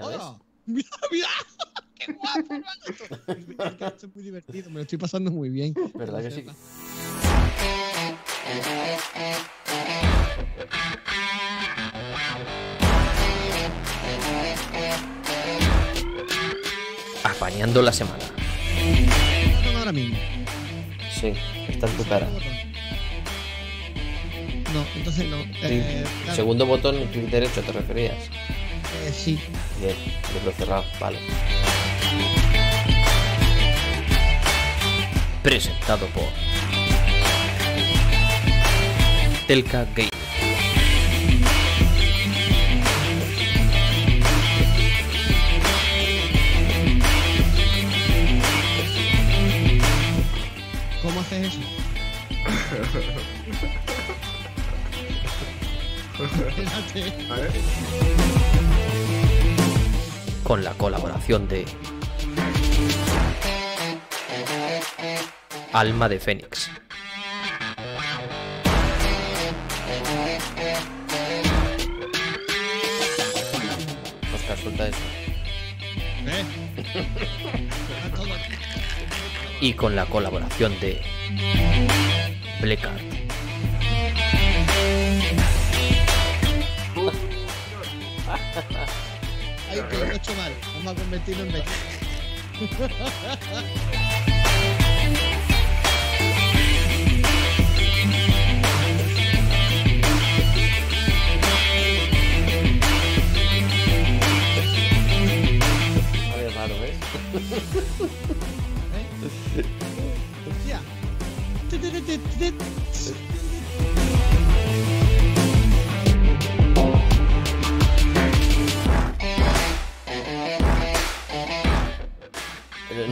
¡Oh! Mira, mira, ¡Qué guapo, Esto es muy divertido, me lo estoy pasando muy bien. ¿Verdad que sí? Apañando la semana. Ahora Sí, está en tu cara. No, entonces no. Eh, segundo botón, clic derecho, te referías sí. Bien, lo cerrado, vale. Presentado por Telka Gate. ¿Cómo haces eso? Espérate con la colaboración de Alma de Fénix. ¿Eh? y con la colaboración de Blackard ahí que lo he hecho mal. Vamos a convertirlo en Becky. Raro, ¿eh? ¿Eh? Ya.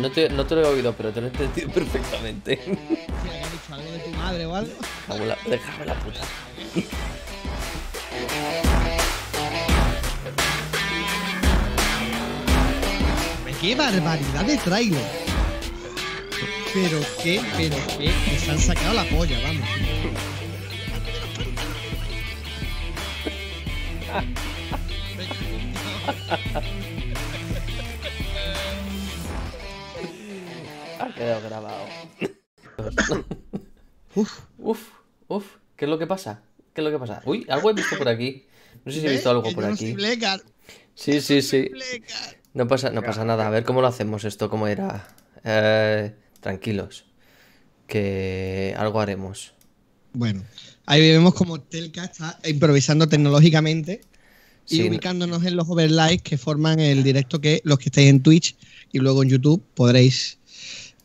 No te, no te lo he oído, pero te lo he entendido perfectamente. Eh, si habías dicho algo de tu madre o algo. Déjame la, puta. ¡Qué barbaridad de trailer! Pero qué, pero qué, Me han sacado la polla, vamos. grabado. uf, uf, uf. ¿Qué es lo que pasa? ¿Qué es lo que pasa? Uy, algo he visto por aquí. No sé si he visto algo por aquí. Sí, sí, sí. No pasa, no pasa nada. A ver cómo lo hacemos esto, cómo era. Eh, tranquilos. Que algo haremos. Bueno, ahí vemos como Telka está improvisando tecnológicamente y ubicándonos en los overlays que forman el directo que los que estáis en Twitch y luego en YouTube podréis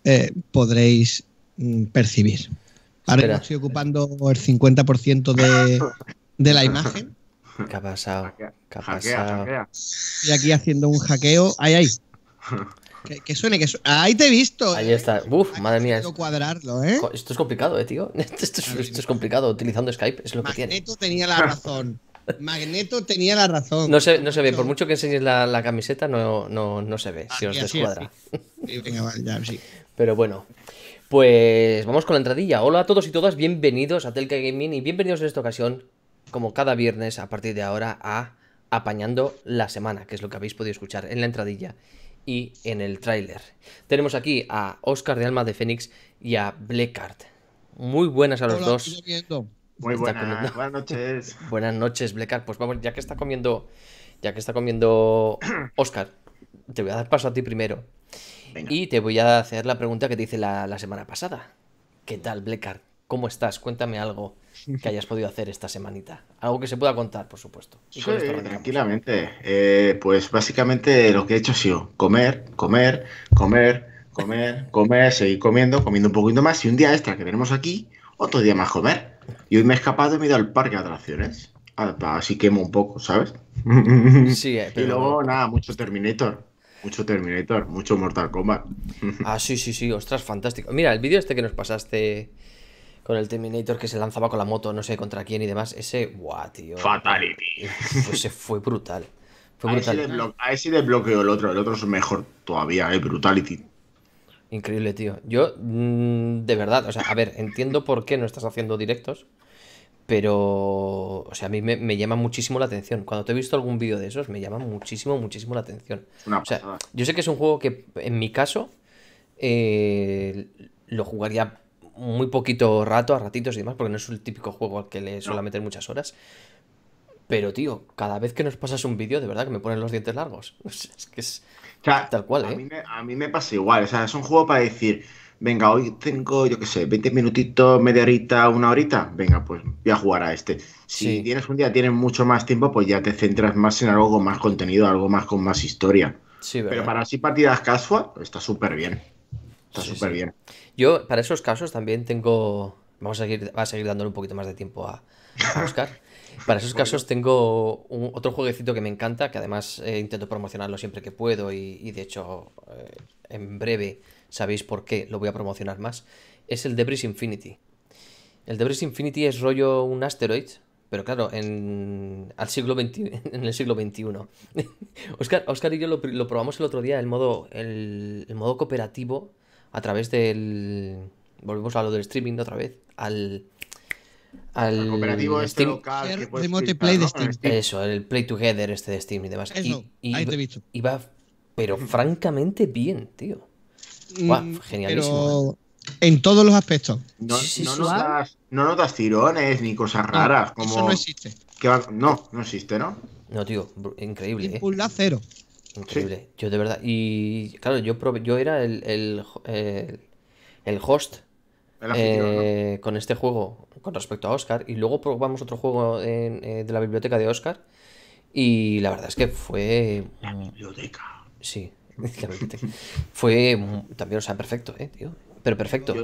eh, podréis mm, percibir. Ahora estoy ocupando el 50% de, de, la imagen. ¿Qué ha pasado? ¿Qué ha pasado? Estoy aquí haciendo un hackeo. Ahí, ahí. Que, suene, que Ahí te he visto. Ahí ¿eh? está. Uf, madre mía. cuadrarlo, ¿eh? Esto es complicado, eh, tío. Esto, es, complicado. Utilizando Skype es lo que tiene. Magneto tenía la razón. Magneto tenía la razón. No se, no se ve. Por mucho que enseñes la, camiseta, no, no, se ve. si ah, os descuadra. venga, vale, ya, sí. Pero bueno, pues vamos con la entradilla. Hola a todos y todas, bienvenidos a Telca Gaming y bienvenidos en esta ocasión, como cada viernes a partir de ahora, a Apañando la Semana, que es lo que habéis podido escuchar en la entradilla y en el tráiler. Tenemos aquí a Oscar de Alma de Fénix y a Blackheart. Muy buenas a los dos. Muy buenas, buenas noches. buenas noches, Blackheart. Pues vamos, ya que está comiendo, ya que está comiendo Oscar, te voy a dar paso a ti primero. Y te voy a hacer la pregunta que te hice la, semana pasada. ¿Qué tal, Blekar? ¿Cómo estás? Cuéntame algo que hayas podido hacer esta semanita. Algo que se pueda contar, por supuesto. tranquilamente. Eh, pues básicamente lo que he hecho ha sido comer, comer, comer, comer, comer, seguir comiendo, comiendo un poquito más y un día extra que tenemos aquí, otro día más comer. Y hoy me he escapado y me he ido al parque de atracciones. Así quemo un poco, ¿sabes? Sí, eh, pero... Y luego, nada, muchos Terminator. Mucho Terminator, mucho Mortal Kombat. ah, sí, sí, sí, ostras, fantástico. Mira, el vídeo este que nos pasaste con el Terminator que se lanzaba con la moto, no sé contra quién y demás, ese, guau, tío. Fatality. Ese pues fue brutal. Fue brutal. A ese, desbloqueo el otro, el otro es mejor todavía, eh, Brutality. Increíble, tío. Yo, mm, de verdad, o sea, a ver, entiendo por qué no estás haciendo directos. Pero, o sea, a mí me, llama muchísimo la atención. Cuando te he visto algún vídeo de esos, me llama muchísimo, muchísimo la atención. o sea, yo sé que es un juego que, en mi caso, eh, lo jugaría muy poquito rato, a ratitos y demás, porque no es el típico juego al que le suele meter muchas horas. Pero, tío, cada vez que nos pasas un vídeo, de verdad que me ponen los dientes largos. es que es tal cual, ¿eh? A mí, me, a mí me pasa igual. O sea, es un juego para decir venga, hoy tengo, yo qué sé, 20 minutitos, media horita, una horita, venga, pues voy a jugar a este. Si tienes un día, tienes mucho más tiempo, pues ya te centras más en algo con más contenido, algo más con más historia. Sí, Pero para así partidas casual, está súper bien. Está súper bien. Yo, para esos casos, también tengo. Vamos a seguir, a seguir dándole un poquito más de tiempo a, buscar Para esos casos tengo otro jueguecito que me encanta, que además eh, intento promocionarlo siempre que puedo y, de hecho eh, en breve sabéis por qué lo voy a promocionar más, es el Debris Infinity. El Debris Infinity es rollo un asteroid, pero claro, en, al siglo en el siglo XXI. Oscar, y yo lo, probamos el otro día, el modo, el, modo cooperativo a través del... Volvemos a lo del streaming otra vez, al... cooperativo este local que Eso, el Play Together este de Steam y demás. y, y, pero francamente bien, tío. Mm, genialísimo. Eh. en todos los aspectos. No, notas, tirones ni cosas raras. Eso no existe. no, no existe, ¿no? No, tío, increíble. ¿eh? cero. Increíble. Yo de verdad. Y claro, yo yo era el, el, host eh, con este juego con respecto a Oscar. Y luego probamos otro juego eh, de la biblioteca de Oscar. Y la verdad es que fue. La biblioteca. Sí. Fue también, o sea, perfecto, ¿eh, tío? Pero perfecto.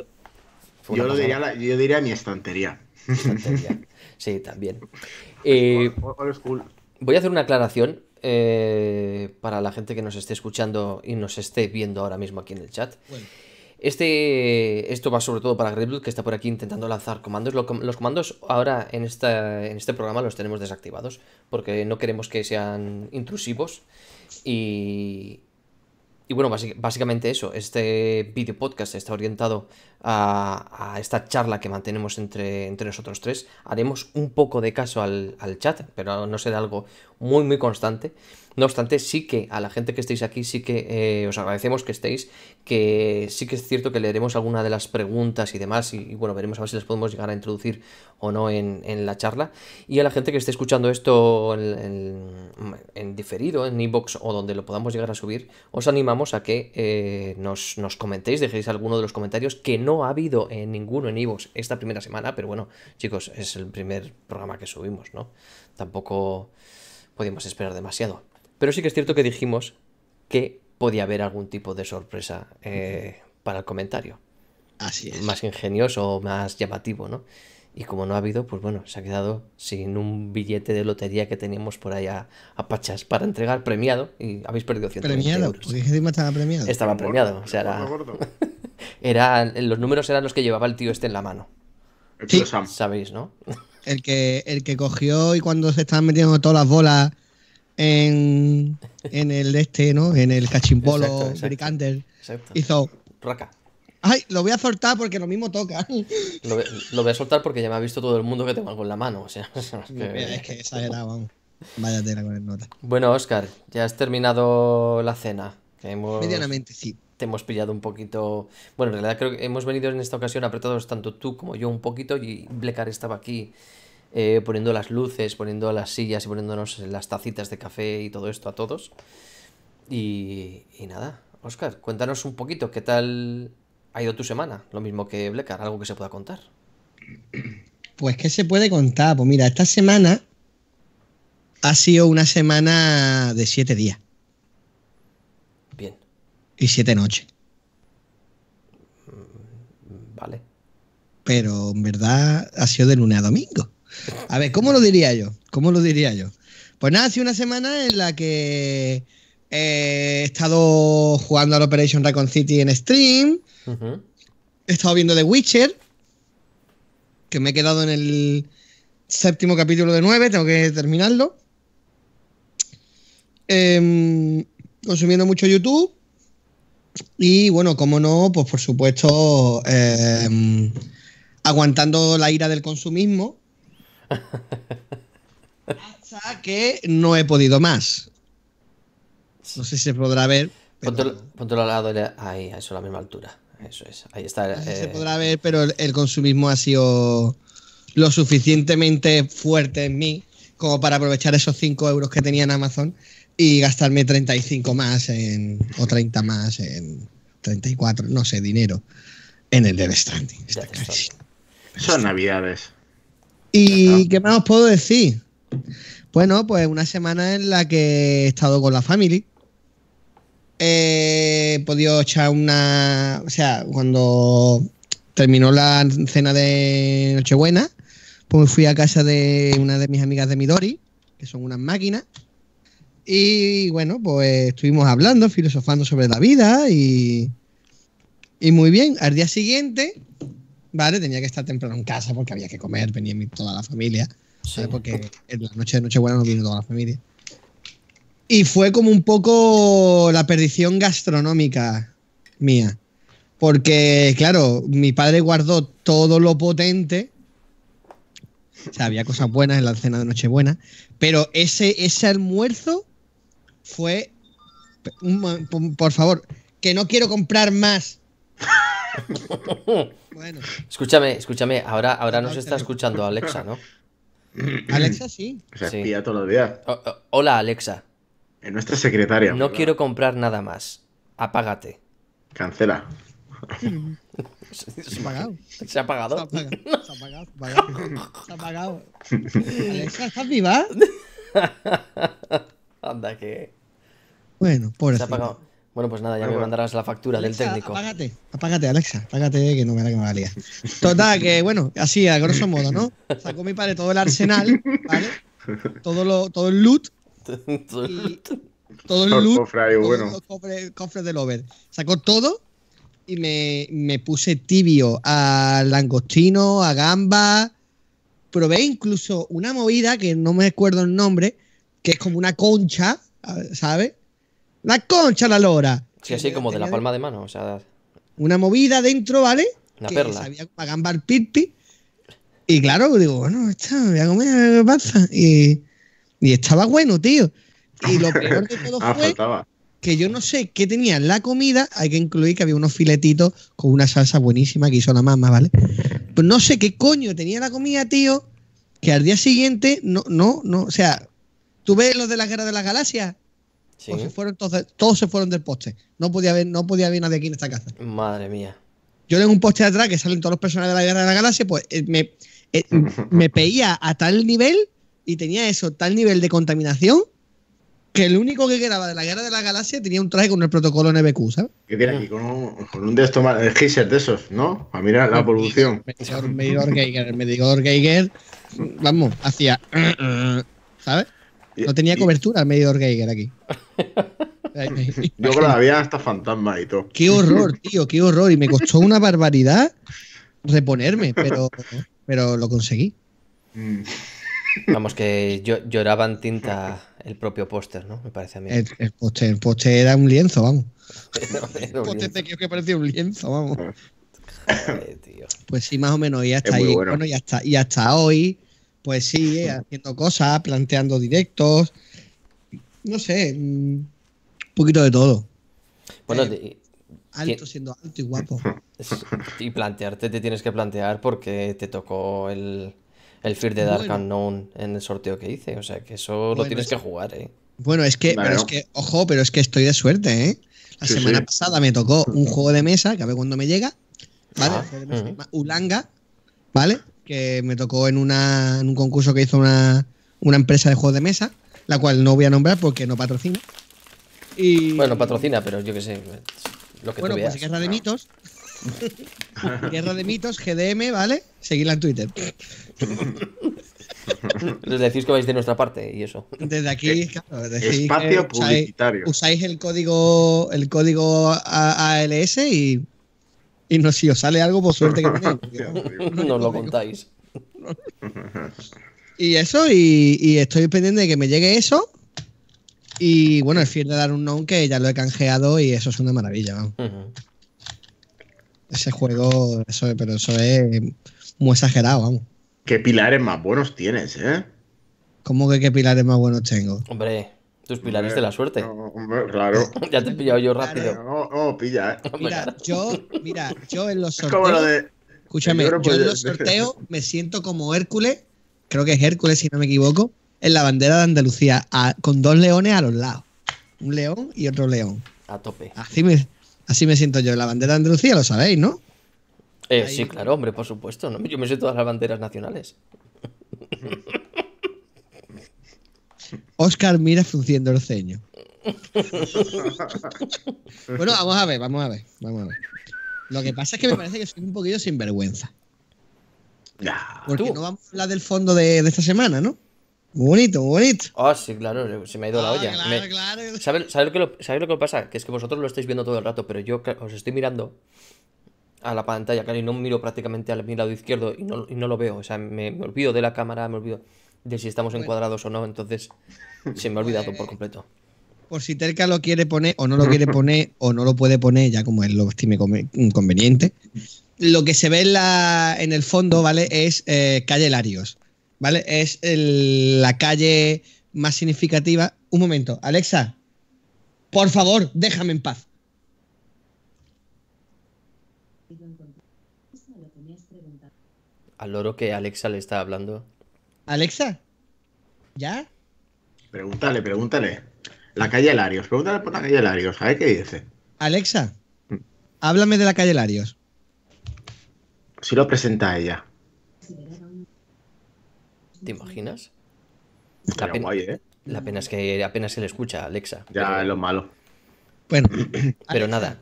Yo, diría, yo mi estantería. Sí, también. Eh, voy a hacer una aclaración eh, para la gente que nos esté escuchando y nos esté viendo ahora mismo aquí en el chat. Este, esto va sobre todo para Greyblood que está por aquí intentando lanzar comandos. Los comandos ahora en, esta, en este programa los tenemos desactivados, porque no queremos que sean intrusivos y, y bueno, básicamente eso, este video podcast está orientado a, esta charla que mantenemos entre, entre, nosotros tres. Haremos un poco de caso al, al chat, pero no será algo muy, muy constante. No obstante, sí que a la gente que estéis aquí, sí que eh, os agradecemos que estéis, que sí que es cierto que leeremos alguna de las preguntas y demás, y, bueno, veremos a ver si las podemos llegar a introducir o no en, la charla. Y a la gente que esté escuchando esto en, diferido, en iBox o donde lo podamos llegar a subir, os animamos a que eh, nos, comentéis, dejéis alguno de los comentarios que no ha habido en ninguno en iBox esta primera semana, pero bueno, chicos, es el primer programa que subimos, ¿no? Tampoco podemos esperar demasiado. Pero sí que es cierto que dijimos que podía haber algún tipo de sorpresa eh, para el comentario. Así es. Más ingenioso, más llamativo, ¿no? Y como no ha habido, pues bueno, se ha quedado sin un billete de lotería que teníamos por allá a Pachas para entregar premiado y habéis perdido 100 ¿Premiado? Dije. que estaba premiado. Estaba premiado, o sea, era... los números eran los que llevaba el tío este en la mano. sí. Sabéis, ¿no? El que, el que cogió y cuando se estaban metiendo todas las bolas en, el este, ¿no? En el cachimbolo Exacto. Hizo. Raca. Ay, lo voy a soltar porque lo mismo toca. Lo, voy a soltar porque ya me ha visto todo el mundo que tengo algo en la mano. O sea, es que, es que vamos. Vaya tela con el nota. Bueno, Oscar, ya has terminado la cena. Medianamente, sí. Te hemos pillado un poquito. Bueno, en realidad creo que hemos venido en esta ocasión apretados tanto tú como yo un poquito y Blecar estaba aquí eh, poniendo las luces, poniendo las sillas y poniéndonos las tacitas de café y todo esto a todos. Y, nada, Oscar, cuéntanos un poquito qué tal ha ido tu semana, lo mismo que Blecar, algo que se pueda contar. Pues que se puede contar, pues mira, esta semana ha sido una semana de siete días. Bien. Y siete noches. Vale. Pero en verdad ha sido de lunes a domingo. A ver, ¿cómo lo diría yo? ¿Cómo lo diría yo? Pues nada, hace una semana en la que eh, he estado jugando al Operation Raccoon City en stream. He estado viendo The Witcher. Que me he quedado en el séptimo capítulo de nueve. Tengo que terminarlo. Em, consumiendo mucho YouTube. Y bueno, como no, pues por supuesto, em, aguantando la ira del consumismo que no he podido más. No sé si se podrá ver. Ponte al lado, ahí, eso a la misma altura. Eso es, ahí está. se eh, podrá ver, pero el, consumismo ha sido lo suficientemente fuerte en mí como para aprovechar esos 5 euros que tenía en Amazon y gastarme 35 más en, o 30 más en 34, no sé, dinero en el Death Stranding. Está Son navidades. ¿Y qué más os puedo decir? Bueno, pues una semana en la que he estado con la family. Eh, he podido echar una. O sea, cuando terminó la cena de Nochebuena, pues fui a casa de una de mis amigas de Midori, que son unas máquinas. Y bueno, pues estuvimos hablando, filosofando sobre la vida y. Y muy bien. Al día siguiente ¿vale? Tenía que estar temprano en casa porque había que comer, venía toda la familia, ¿sabes? Porque en la noche de Nochebuena no vino toda la familia. Y fue como un poco la perdición gastronómica mía. Porque, claro, mi padre guardó todo lo potente. O sea, había cosas buenas en la cena de Nochebuena. Pero ese, ese almuerzo fue. por favor, que no quiero comprar más. Escúchame, escúchame, ahora, ahora nos está escuchando Alexa, ¿no? Alexa sí. Se sí. todos hola, Alexa. Es nuestra secretaria. No quiero comprar nada más. Apágate. Cancela. Se ha apagado. Se ha apagado. Se ha apagado. Se ha apagado. Alexa, ¿estás viva? Anda que. Bueno, por Se ha apagado. Bueno, pues nada, ya me pues, mandarás la factura del técnico. Apágate, apágate, Alexa, apágate, que no me da que me valía. Total, que bueno, así, a grosso modo, ¿no? Sacó mi padre todo el arsenal, ¿vale? Todo, lo, todo el loot. todo el loot. Todos bueno. Los cofres, del over. Sacó todo y me, me puse tibio a langostino, a gamba. Probé incluso una movida que no me acuerdo el nombre, que es como una concha, ¿sabes? La concha la lora. Sí, así como de la palma de mano, o sea. Una movida dentro, ¿vale? Una que perla. Sabía para gambar pirpi. Y claro, digo, bueno, está, voy a comer, ¿qué pasa? Y, estaba bueno, tío. Y lo peor de todo ah, fue que yo no sé qué tenía la comida. Hay que incluir que había unos filetitos con una salsa buenísima que hizo la mamá, ¿vale? Pues no sé qué coño tenía la comida, tío, que al día siguiente no, no, no, o sea, tú ves los de la guerra de las galaxias fueron todos, se fueron del poste. No podía haber, no podía nadie aquí en esta casa. Madre mía. Yo en un poste de atrás que salen todos los personajes de la guerra de la galaxia, pues eh, me, eh, me peía a tal nivel y tenía eso, tal nivel de contaminación, que el único que quedaba de la guerra de la galaxia tenía un traje con el protocolo NBQ, ¿sabes? ¿Qué tiene aquí? Con un, de estos el geyser de esos, ¿no? A mirar la polución medidor Geiger, el medidor Geiger, vamos, hacía. ¿Sabes? No tenía cobertura medidor Geiger aquí. Yo creo había hasta fantasma y todo. Qué horror, tío, qué horror. Y me costó una barbaridad reponerme, pero, pero lo conseguí. Mm. Vamos, que yo, lloraba en tinta el propio póster, ¿no? Me parece a mí. El, póster era un lienzo, vamos. el póster te quiero que parecía un lienzo, vamos. Pues sí, más o menos, y hasta ahí. Bueno. y y hasta hoy pues sí, eh, haciendo cosas, planteando directos, no sé, mm, un poquito de todo. Bueno, eh, alto siendo alto y guapo. Y plantearte te tienes que plantear porque te tocó el, Fear de Dark Unknown en el sorteo que hice, o sea que eso lo tienes que jugar, ¿eh? Bueno, es que, pero es que, ojo, pero es que estoy de suerte, ¿eh? La semana pasada me tocó un juego de mesa, que a ver cuándo me llega, ¿vale? Ah, Ulanga, ¿vale? que me tocó en, un concurso que hizo una, empresa de juegos de mesa, la cual no voy a nombrar porque no patrocina. Y... Bueno, patrocina, pero yo qué sé. Lo que bueno, pues Guerra de Mitos. Guerra de Mitos, GDM, ¿vale? Seguidla en Twitter. Les decís que vais de nuestra parte y eso. Desde aquí, eh, claro, Espacio eh, usáis, publicitario. Usáis el código, el código ALS y y no, si os sale algo, por suerte que tenéis. no, lo contáis. y eso, y, estoy pendiente de que me llegue eso. Y bueno, el fin de dar un non que ya lo he canjeado y eso es una maravilla. Ese juego, pero eso es muy exagerado, vamos. ¿Qué pilares más buenos tienes, eh? ¿Cómo que qué pilares más buenos tengo? Hombre, tus pilares de la suerte. claro. ya te he pillado yo rápido. No, no, pilla, eh. Mira, yo, mira, yo en los sorteos. Escúchame, yo, en los sorteos me siento como Hércules, creo que es Hércules, si no me equivoco, en la bandera de Andalucía, con dos leones a los lados. Un león y otro león. A tope. Así me, así me siento yo. En la bandera de Andalucía, lo sabéis, ¿no? Eh, sí, claro, hombre, por supuesto. Yo me siento todas las banderas nacionales. Oscar mira frunciendo el ceño. bueno, vamos a ver, vamos a ver, vamos a ver. Lo que pasa es que me parece que soy un poquito sinvergüenza. Porque no vamos a hablar del fondo de, esta semana, ¿no? bonito, bonito. Oh, sí, claro, se me ha ido la ah, olla. Claro, claro. lo, que pasa? Que es que vosotros lo estáis viendo todo el rato, pero yo os estoy mirando a la pantalla, claro, y no miro prácticamente al mi lado izquierdo y no, lo veo. O sea, me olvido de la cámara, me olvido de si estamos encuadrados o no, entonces se me ha olvidado por completo. Por si Terca lo quiere poner o no lo quiere poner o no lo puede poner, ya como él lo estime conveniente. Lo que se ve en, la, en el fondo, ¿vale? Es eh, calle Larios, ¿vale? Es la calle más significativa. Un momento, Alexa, por favor, déjame en paz. Al loro que Alexa le está hablando. Alexa, ¿ya? Pregúntale, pregúntale. La calle Larios, pregúntale por la calle Larios, a ver qué dice. Alexa, mm. háblame de la calle Larios. Si lo presenta ella. ¿Te imaginas? ¿eh? La pena, es que apenas se le escucha Alexa. Ya es lo malo. Bueno, pero nada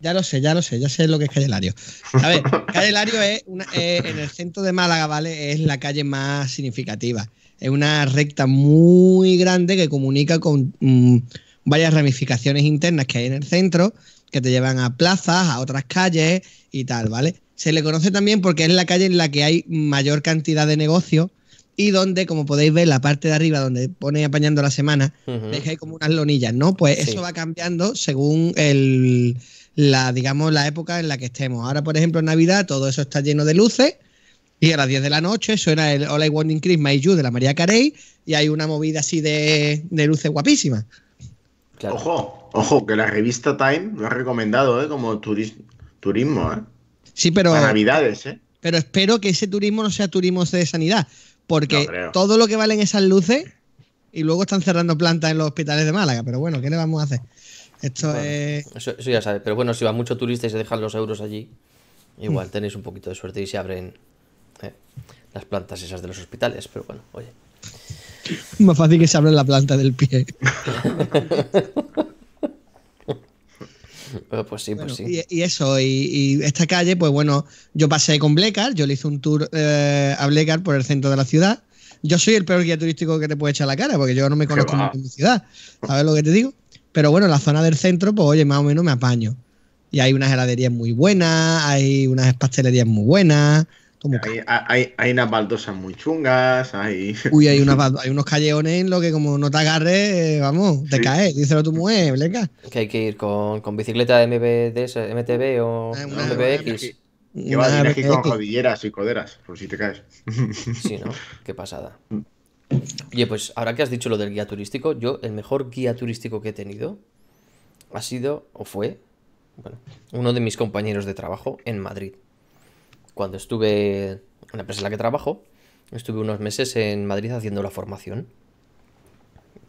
ya lo sé, ya lo sé, ya sé lo que es Calle Lario. A ver, Calle Lario es, eh, en el centro de Málaga, ¿vale? Es la calle más significativa. Es una recta muy grande que comunica con mm, varias ramificaciones internas que hay en el centro, que te llevan a plazas, a otras calles y tal, ¿vale? Se le conoce también porque es la calle en la que hay mayor cantidad de negocio y donde, como podéis ver, la parte de arriba donde pone apañando la semana, uh que hay como unas lonillas, ¿no? Pues eso va cambiando según el la, digamos, la época en la que estemos. Ahora, por ejemplo, en Navidad todo eso está lleno de luces y a las 10 de la noche suena el All I Want in Christmas You de la María Carey y hay una movida así de, luces guapísima Ojo, ojo, que la revista Time lo ha recomendado ¿eh? como turismo. ¿eh? Sí, pero... Para Navidades, ¿eh? Pero espero que ese turismo no sea turismo de sanidad, porque todo lo que valen esas luces y luego están cerrando plantas en los hospitales de Málaga, pero bueno, ¿qué le vamos a hacer? Esto Eso, ya sabes, Pero bueno, si va mucho turista y se dejan los euros allí, igual mm. tenéis un poquito de suerte y se abren eh, las plantas esas de los hospitales. Pero bueno, oye. Más fácil que se abra la planta del pie. pues sí, pues sí. Y, eso, y, esta calle, pues bueno, yo pasé con Blecar, yo le hice un tour eh, a Blecar por el centro de la ciudad. Yo soy el peor guía turístico que te puede echar la cara, porque yo no me conozco en mi ciudad. ¿Sabes lo que te digo? Pero bueno, la zona del centro, pues oye, más o menos me apaño. Y hay unas heladerías muy buenas, hay unas pastelerías muy buenas. hay, unas baldosas muy chungas, hay... Uy, hay, unos calleones en los que como no te agarres, eh, vamos, te caes, díselo tú, tu mueve venga. Que hay que ir con, con bicicleta de MTB o ah, MBX. Llevas aquí con rodilleras y coderas, por si te caes. Sí, ¿no? Qué pasada. Mm. Oye, pues ahora que has dicho lo del guía turístico, yo el mejor guía turístico que he tenido ha sido o fue, uno de mis compañeros de trabajo en Madrid. Cuando estuve en la empresa en la que trabajo, estuve unos meses en Madrid haciendo la formación,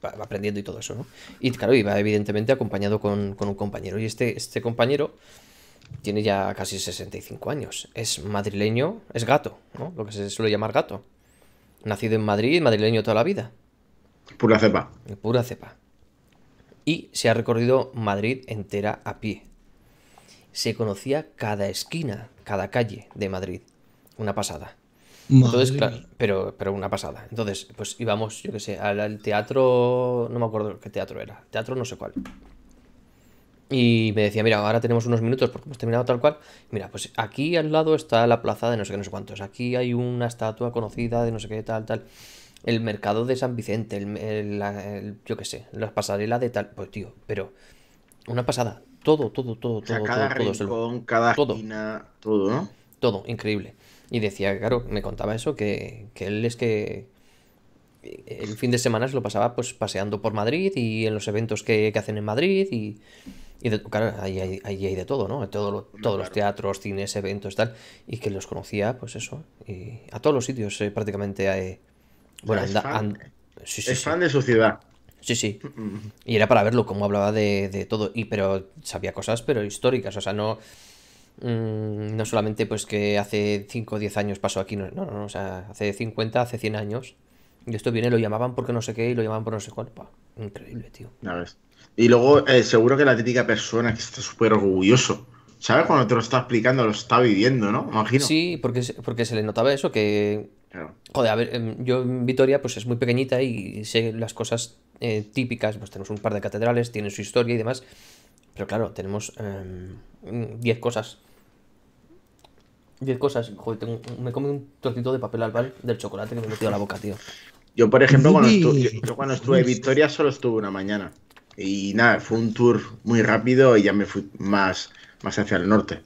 aprendiendo y todo eso, ¿no? Y claro, iba evidentemente acompañado con, un compañero. Y este, este compañero tiene ya casi 65 años. Es madrileño, es gato, ¿no? Lo que se suele llamar gato. Nacido en Madrid, madrileño toda la vida. Pura cepa. Pura cepa. Y se ha recorrido Madrid entera a pie. Se conocía cada esquina, cada calle de Madrid. Una pasada. Entonces, claro, pero, pero una pasada. Entonces, pues íbamos, yo qué sé, al, teatro, no me acuerdo qué teatro era, teatro no sé cuál. Y me decía, mira, ahora tenemos unos minutos porque hemos terminado tal cual. Mira, pues aquí al lado está la plaza de no sé qué, no sé cuántos. Aquí hay una estatua conocida de no sé qué, tal, tal. El mercado de San Vicente, el, yo qué sé, la pasarela de tal. Pues tío, pero una pasada. Todo, todo, todo, todo, cada todo, cada esquina, todo, ¿no? Todo, increíble. Y decía, claro, me contaba eso, que, él es que el fin de semana se lo pasaba pues paseando por Madrid y en los eventos que hacen en Madrid y y de, claro, ahí, hay de todo, ¿no? todos los teatros, cines, eventos, tal. Y que los conocía, pues eso. Y a todos los sitios eh, prácticamente. Eh, bueno, anda, es fan de su ciudad. Sí, sí. Y era para verlo, cómo hablaba de, de, todo. Y pero sabía cosas, pero históricas. O sea, no. Mm, no solamente pues que hace 5 o 10 años pasó aquí, no, no, no, o sea, hace 50, hace 100 años. Y esto viene, lo llamaban porque no sé qué y lo llamaban por no sé cuál. increíble, tío. No, y luego eh, seguro que la típica persona que está súper orgulloso. ¿Sabes? Cuando te lo está explicando, lo está viviendo, ¿no? Imagino. Sí, porque, porque se le notaba eso, que... Joder, a ver, em, yo en Vitoria pues es muy pequeñita y sé las cosas eh, típicas, pues tenemos un par de catedrales, tiene su historia y demás, pero claro, tenemos 10 em, cosas. 10 cosas, joder, me come un trocito de papel albal del chocolate que me he metido a la boca, tío. Yo, por ejemplo, cuando, cuando estuve en Vitoria solo estuve una mañana. Y nada, fue un tour muy rápido y ya me fui más, más hacia el norte.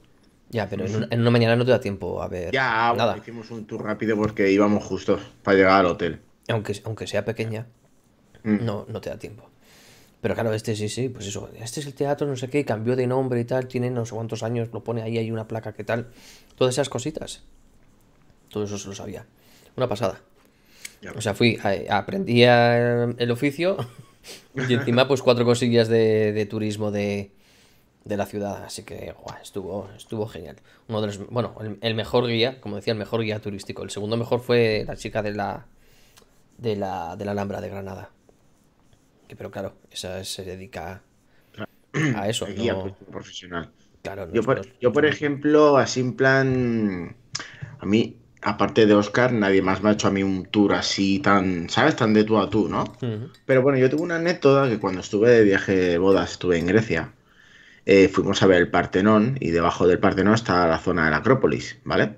Ya, pero en una, mañana no te da tiempo a ver ya, nada. hicimos un tour rápido porque íbamos justo para llegar al hotel. Aunque, aunque sea pequeña, mm. no, no te da tiempo. Pero claro, este sí, sí, pues eso, este es el teatro, no sé qué, cambió de nombre y tal, tiene no sé cuántos años, lo pone ahí, hay una placa que tal. Todas esas cositas. Todo eso se lo sabía. Una pasada. O sea, fui, aprendí el oficio y encima, pues cuatro cosillas de, turismo de, la ciudad. Así que estuvo, estuvo genial. Uno de los, bueno, el, mejor guía, como decía, el mejor guía turístico. El segundo mejor fue la chica de la, de la, Alhambra de Granada. Que, pero claro, esa se dedica a eso. guía pues, profesional. Claro, yo, por, yo, por ejemplo, así en plan. A mí aparte de Oscar, nadie más me ha hecho a mí un tour así tan, ¿sabes? Tan de tú a tú, ¿no? Pero bueno, yo tengo una anécdota que cuando estuve de viaje de bodas, estuve en Grecia, eh, fuimos a ver el Partenón y debajo del Partenón está la zona de la Acrópolis, ¿vale?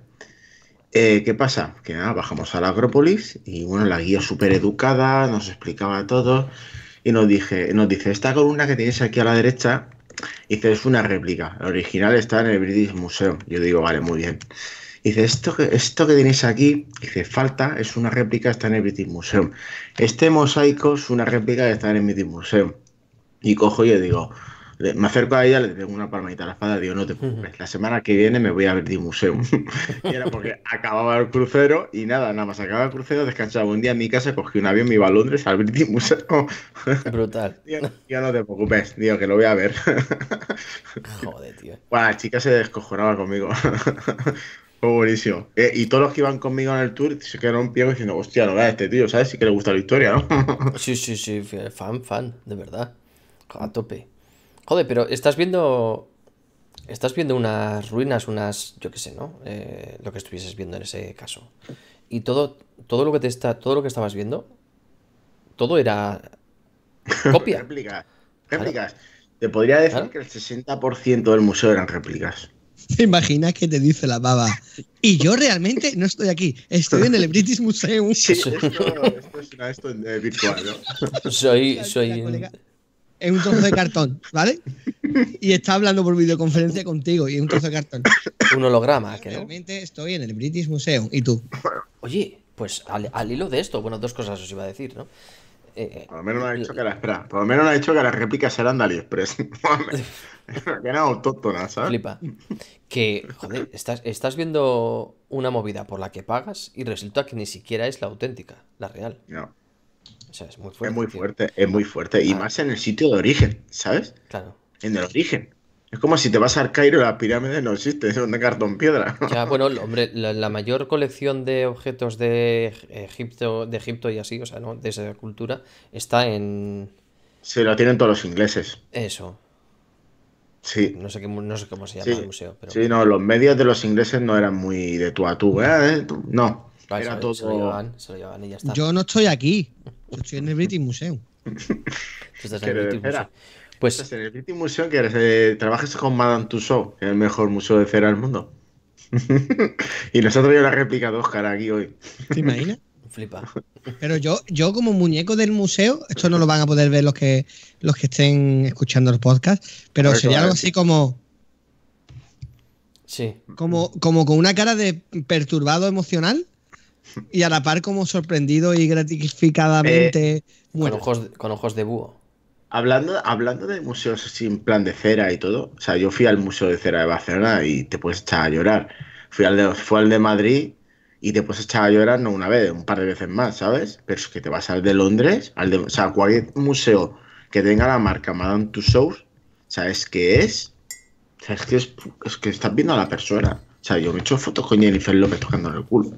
Eh, ¿Qué pasa? Que nada, bajamos a la Acrópolis y bueno, la guía súper educada, nos explicaba todo y nos, dije, nos dice, esta columna que tienes aquí a la derecha, dice, es una réplica, la original está en el British Museum. Yo digo, vale, muy bien. Dice, esto que, esto que tenéis aquí, dice, falta, es una réplica, está en el British Museum. Este mosaico es una réplica que está en el British Museum. Y cojo y digo, me acerco a ella, le tengo una palmadita a la espada, digo, no te preocupes, la semana que viene me voy a British Museum. y era porque acababa el crucero y nada, nada más acababa el crucero, descansaba un día en mi casa, cogí un avión, me iba a Londres al British Museum. Brutal. ya no te preocupes, digo, que lo voy a ver. Joder, tío. Bueno, la chica se descojonaba conmigo. Oh, buenísimo. Eh, y todos los que iban conmigo en el tour se quedaron y diciendo, hostia, no vea este tío, ¿sabes? Si que le gusta la historia, ¿no? sí, sí, sí, fan, fan, de verdad. A tope. Joder, pero estás viendo. Estás viendo unas ruinas, unas. yo qué sé, ¿no? Eh, lo que estuvieses viendo en ese caso. Y todo, todo lo que te está. Todo lo que estabas viendo. Todo era. Copia. réplicas. Réplicas. Te podría decir que el 60% del museo eran réplicas. ¿Te imaginas que te dice la baba? Y yo realmente no estoy aquí, estoy en el British Museum. Sí, esto, esto es una esto eh, virtual, Soy, soy... un trozo de cartón, ¿vale? Y está hablando por videoconferencia contigo y en un trozo de cartón. Un holograma, que Realmente estoy en el British Museum. ¿Y tú? Oye, pues al hilo de esto, bueno, dos cosas os iba a decir, ¿no? Eh, eh, eh, por lo menos no ha dicho que la espera. Por lo menos que las réplicas eran de AliExpress. que era autóctona, ¿sabes? Flipa. Que, joder, estás, viendo una movida por la que pagas y resulta que ni siquiera es la auténtica, la real. No. O sea, es muy fuerte. Es muy fuerte, es muy fuerte. Y ah. más en el sitio de origen, ¿sabes? Claro. En el origen. Es como si te vas al Cairo, la pirámide no existe, son de cartón piedra. bueno, hombre, la, mayor colección de objetos de Egipto, de Egipto y así, o sea, ¿no? de esa cultura, está en. Se la tienen todos los ingleses. Eso. Sí. No sé, cómo se llama el museo. Sí, no, los medios de los ingleses no eran muy de tú a tú, No. era Yo no estoy aquí. Yo estoy en el British Museum. estás en el British Museum. Pues en el Museum que trabajes con Madame Tussauds, el mejor museo de cera del mundo. y nosotros ha la réplica dos cara aquí hoy. ¿Te imaginas? Flipa. Pero yo, yo como muñeco del museo, esto no lo van a poder ver los que, los que estén escuchando el podcast, pero sería algo así como... Sí. Como, como con una cara de perturbado emocional y a la par como sorprendido y gratificadamente... Eh, con, ojos, con ojos de búho. Hablando, hablando de museos sin plan de cera y todo, o sea, yo fui al Museo de Cera de Barcelona y te puedes echar a llorar. Fui al de, fue al de Madrid y te puedes echar a llorar no una vez, un par de veces más, ¿sabes? Pero es que te vas al de Londres, al de, o sea, cualquier museo que tenga la marca Madame Tussauds, ¿sabes qué es? sabes es que, es, que estás viendo a la persona. O sea, yo me he hecho fotos con Jennifer López tocando en el culo.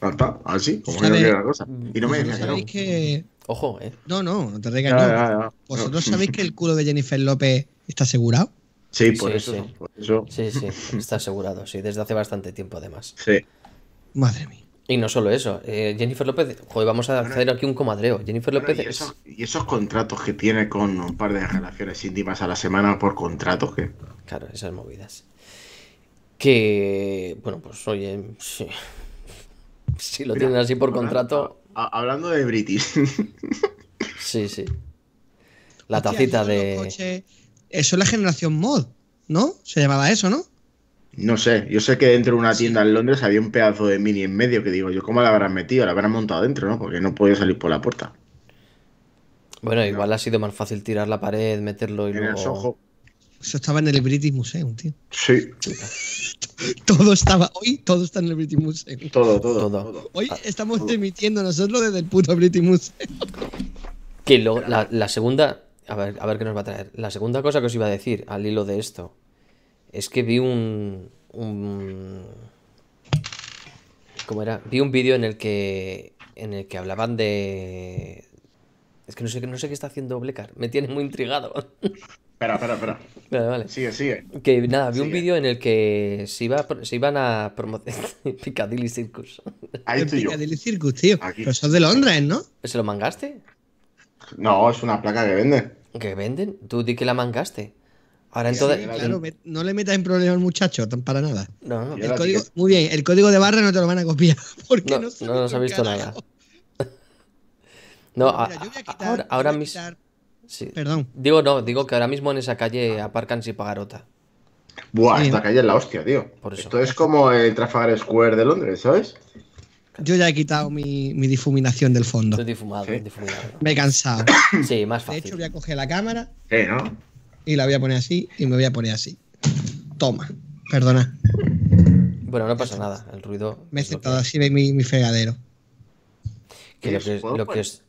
Así, como la cosa. Y no me ¿Sabéis que Ojo, ¿eh? No, no, no te ¿Vosotros sabéis que el culo de Jennifer López está asegurado? Sí, por, eso, sí. Sí, está asegurado, sí, desde hace bastante tiempo además. Sí. Madre mía. Y no solo eso, eh, Jennifer López, joder, vamos a hacer aquí un comadreo. Jennifer López. y, esos, contratos que tiene con un par de relaciones íntimas a la semana por contrato, que. Claro, esas movidas. Que, bueno, pues oye, si lo tienen así por contrato, hablando de British. sí, sí. La tacita de. Eso es la generación mod, ¿no? Se llamaba eso, ¿no? No sé, yo sé que dentro de una tienda en Londres había un pedazo de mini en medio que digo, yo cómo la habrán metido, la habrán montado dentro, ¿no? Porque no podía salir por la puerta. Bueno, igual ha sido más fácil tirar la pared, meterlo y luego... el Eso estaba en el British Museum, tío. Sí. todo estaba. Hoy todo está en el British Museum. Todo, todo. todo. Hoy ah, estamos emitiendo nosotros desde el puto British Museum. Que lo, la, segunda. A ver, a ver qué nos va a traer. La segunda cosa que os iba a decir al hilo de esto es que vi un. ¿Cómo era? Vi un vídeo en el que. En el que hablaban de. Es que no sé, no sé qué está haciendo Blecar. Me tiene muy intrigado. Espera, espera, espera. Vale, vale. Sigue, sigue. Que nada, vi un vídeo en el que se, se iban a promocionar Piccadilly Circus. Ahí Piccadilly Circus, tío. Pero Pero sos de Londres, ¿no? ¿Se lo mangaste? No, es una placa que venden. ¿Que venden? Tú di que la mangaste. Ahora entonces... Claro, no le metas en problemas al muchacho, para nada. No, no. muy bien, el código de barra no te lo van a copiar. Porque no, no, no nos ha visto nada. no, a, ahora, ahora mismo Sí. Perdón. Digo, no, digo que ahora mismo en esa calle aparcan sin pagar Buah, esta calle es la hostia, tío. Esto es como el Trafalgar Square de Londres, ¿sabes? Yo ya he quitado mi, difuminación del fondo. Estoy difumado, Me he cansado. Sí, más fácil. De hecho, voy a coger la cámara. Sí, Y la voy a poner así y me voy a poner así. Toma, perdona. Bueno, no pasa nada, el ruido. Me he sentado así de mi, mi fregadero. Que lo, que, lo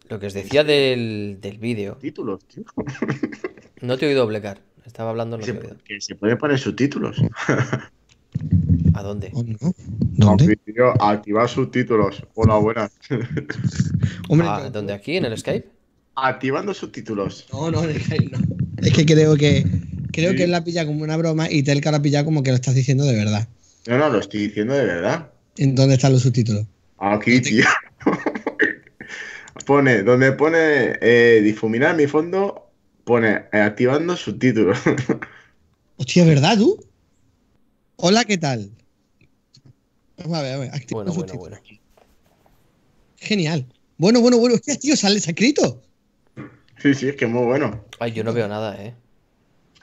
lo que os decía este del, vídeo. Títulos, tío. No te he oído oblecar Estaba hablando se, Que se puede poner subtítulos. ¿A dónde? Oh, ¿Dónde? activar subtítulos. Hola, buenas. Hombre, ah, ¿Dónde aquí? ¿En el Skype? Activando subtítulos. No, no, en el Skype no. Es que creo que creo que él la pilla como una broma y Telka la pilla como que lo estás diciendo de verdad. No, no, lo estoy diciendo de verdad. ¿En dónde están los subtítulos? Aquí, tío. Pone, donde pone eh, difuminar mi fondo, pone eh, activando subtítulos. Hostia, ¿verdad, tú? Hola, ¿qué tal? Vamos a ver, a ver, bueno, Bueno, bueno. Genial. Bueno, bueno, bueno. Hostia, tío, sale, se ha escrito. Sí, sí, es que es muy bueno. Ay, yo no veo nada, ¿eh?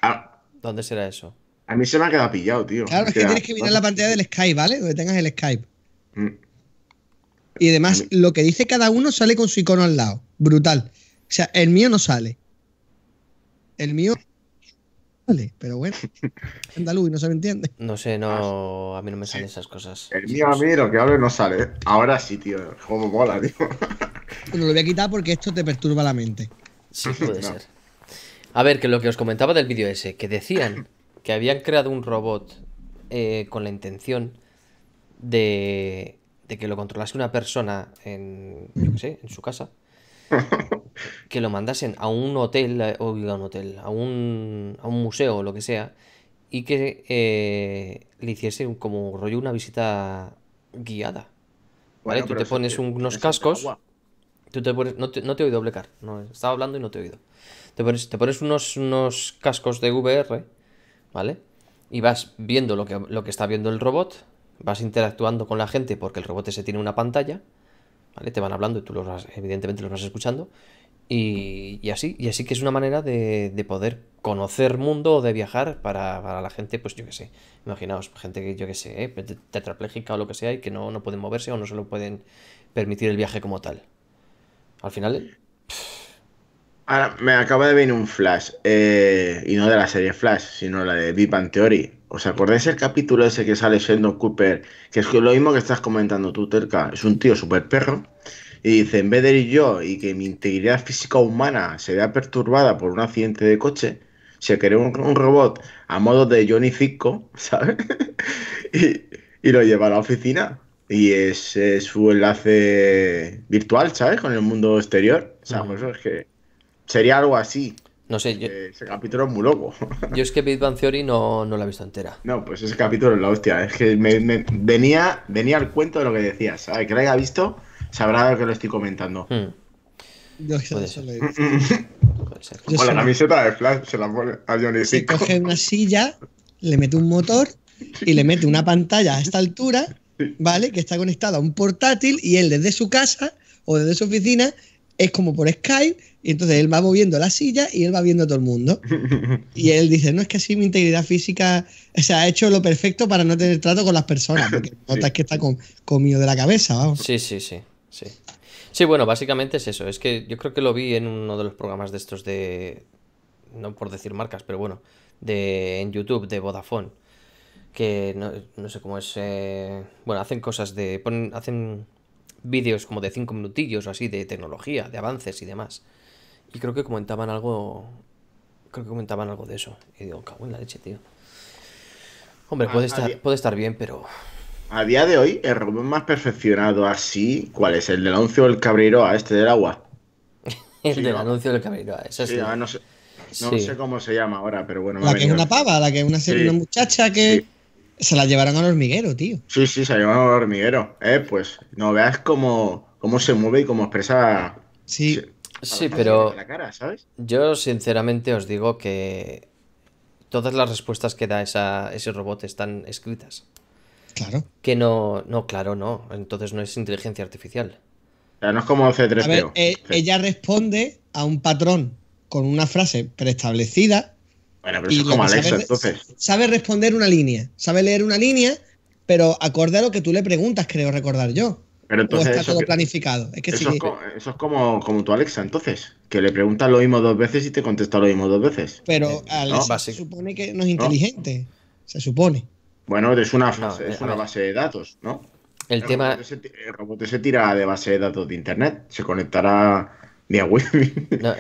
Ah, ¿Dónde será eso? A mí se me ha quedado pillado, tío. Claro, es que tienes que mirar la pantalla del Skype, ¿vale? Donde tengas el Skype. Mm. Y además, lo que dice cada uno sale con su icono al lado. Brutal. O sea, el mío no sale. El mío sale, pero bueno. Andaluz no se me entiende. No sé, no, ah, a mí no me salen esas cosas. El mío a mí lo que hablo no sale. Ahora sí, tío. como mola, tío. lo voy a quitar porque esto te perturba la mente. Sí, puede ser. A ver, que lo que os comentaba del vídeo ese, que decían que habían creado un robot eh, con la intención de de que lo controlase una persona en, yo sé, en su casa, que lo mandasen a un hotel, eh, o a un hotel, a un, a un museo o lo que sea, y que eh, le hiciesen como rollo una visita guiada. ¿Vale? tú te pones unos cascos. no, te, no he oído blecar, no, estaba hablando y no te he oído. Te pones, te pones unos, cascos de VR, ¿vale? Y vas viendo lo que, lo que está viendo el robot, vas interactuando con la gente porque el robot se tiene una pantalla, ¿vale? Te van hablando y tú los evidentemente los vas escuchando. Y, y, así, y así que es una manera de, de poder conocer mundo o de viajar para, para, la gente, pues yo qué sé. Imaginaos, gente que yo qué sé, ¿eh? pues tetrapléjica o lo que sea, y que no, no pueden moverse o no se lo pueden permitir el viaje como tal. Al final. Eh, Ahora me acaba de venir un flash. Eh, y no de la serie Flash, sino la de Big Theory. ¿Os acordáis el capítulo ese que sale Sheldon Cooper? Que es lo mismo que estás comentando tú, Terka. Es un tío súper perro. Y dice, en vez de ir yo y que mi integridad física humana se vea perturbada por un accidente de coche, se creó un, robot a modo de Johnny Cisco, ¿sabes? y, lo lleva a la oficina. Y es, su enlace virtual, ¿sabes? Con el mundo exterior. O sea, pues es que sería algo así. No sé, Ese capítulo es muy loco. Yo es que Big Theory no, no la he visto entera. No, pues ese capítulo es la hostia. Es que venía, venía al cuento de lo que decías. Que lo haya visto sabrá que lo estoy comentando. Hmm. la camiseta de Flash se la pone a Johnny Se coge una silla, le mete un motor y le mete una pantalla a esta altura, ¿vale? Que está conectada a un portátil y él desde su casa o desde su oficina es como por Skype, y entonces él va moviendo la silla y él va viendo a todo el mundo. Y él dice, no, es que así mi integridad física, se ha hecho lo perfecto para no tener trato con las personas, porque notas que está con, comido de la cabeza, vamos. Sí, sí, sí, sí. Sí, bueno, básicamente es eso. Es que yo creo que lo vi en uno de los programas de estos de, no por decir marcas, pero bueno, de en YouTube, de Vodafone, que no, sé cómo es, eh, bueno, hacen cosas de, ponen, hacen vídeos como de 5 minutillos o así de tecnología, de avances y demás. Y creo que comentaban algo. Creo que comentaban algo de eso. Y digo, cago en leche, tío. Hombre, puede, estar, puede estar bien, pero. A día de hoy, el robot más perfeccionado así, ¿cuál es? ¿El del anuncio del cabrero a este del agua? el del anuncio del cabrero a eso No, sé, cómo se llama ahora, pero bueno. La que es una pava, la que es una, una muchacha que se la llevaron al hormiguero, tío. Sí, sí, se la llevaron al hormiguero. Eh, pues, no veas cómo, cómo se mueve y cómo expresa. Sí. sí, pero. Yo, sinceramente, os digo que. Todas las respuestas que da esa, ese robot están escritas. Claro. Que no, no, claro, no. Entonces no es inteligencia artificial. O sea, no es como c 3 eh, Ella responde a un patrón con una frase preestablecida bueno, pero eso es como Alexa, entonces. Sabe responder una línea, sabe leer una línea, pero acorde a lo que tú le preguntas, creo recordar yo. Pero está todo planificado. eso, es como, eso, como, tu Alexa, entonces. Que le preguntas lo mismo dos veces y te contesta lo mismo dos veces. Pero eh, Alexa se supone que no es inteligente. Se supone. Bueno, es una, eh, una base de datos, ¿no? El, tema. el robot se tira de base de datos de internet. Se conectará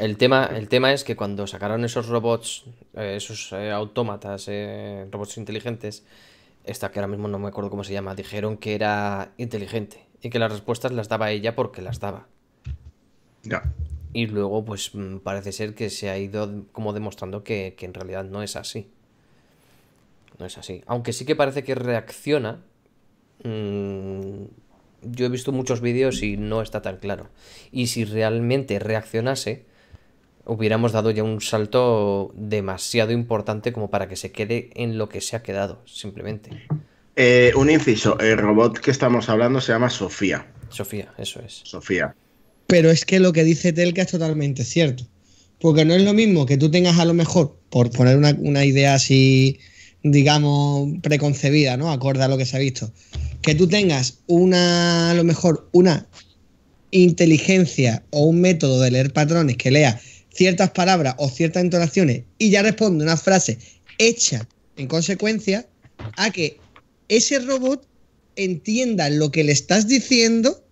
el, tema, el tema es que cuando sacaron esos robots, eh, esos eh, autómatas, eh, robots inteligentes, esta que ahora mismo no me acuerdo cómo se llama, dijeron que era inteligente y que las respuestas las daba ella porque las daba. Ya. Y luego, pues mm, parece ser que se ha ido como demostrando que, en realidad no es así. No es así. Aunque sí que parece que reacciona. Mm, yo he visto muchos vídeos y no está tan claro. Y si realmente reaccionase, hubiéramos dado ya un salto demasiado importante como para que se quede en lo que se ha quedado, simplemente. Eh, un inciso, el robot que estamos hablando se llama Sofía. Sofía, eso es. Sofía. Pero es que lo que dice Telka es totalmente cierto. Porque no es lo mismo que tú tengas a lo mejor, por poner una idea así digamos, preconcebida, ¿no? Acorda a lo que se ha visto. Que tú tengas una, a lo mejor, una inteligencia o un método de leer patrones que lea ciertas palabras o ciertas entonaciones y ya responde una frase hecha en consecuencia a que ese robot entienda lo que le estás diciendo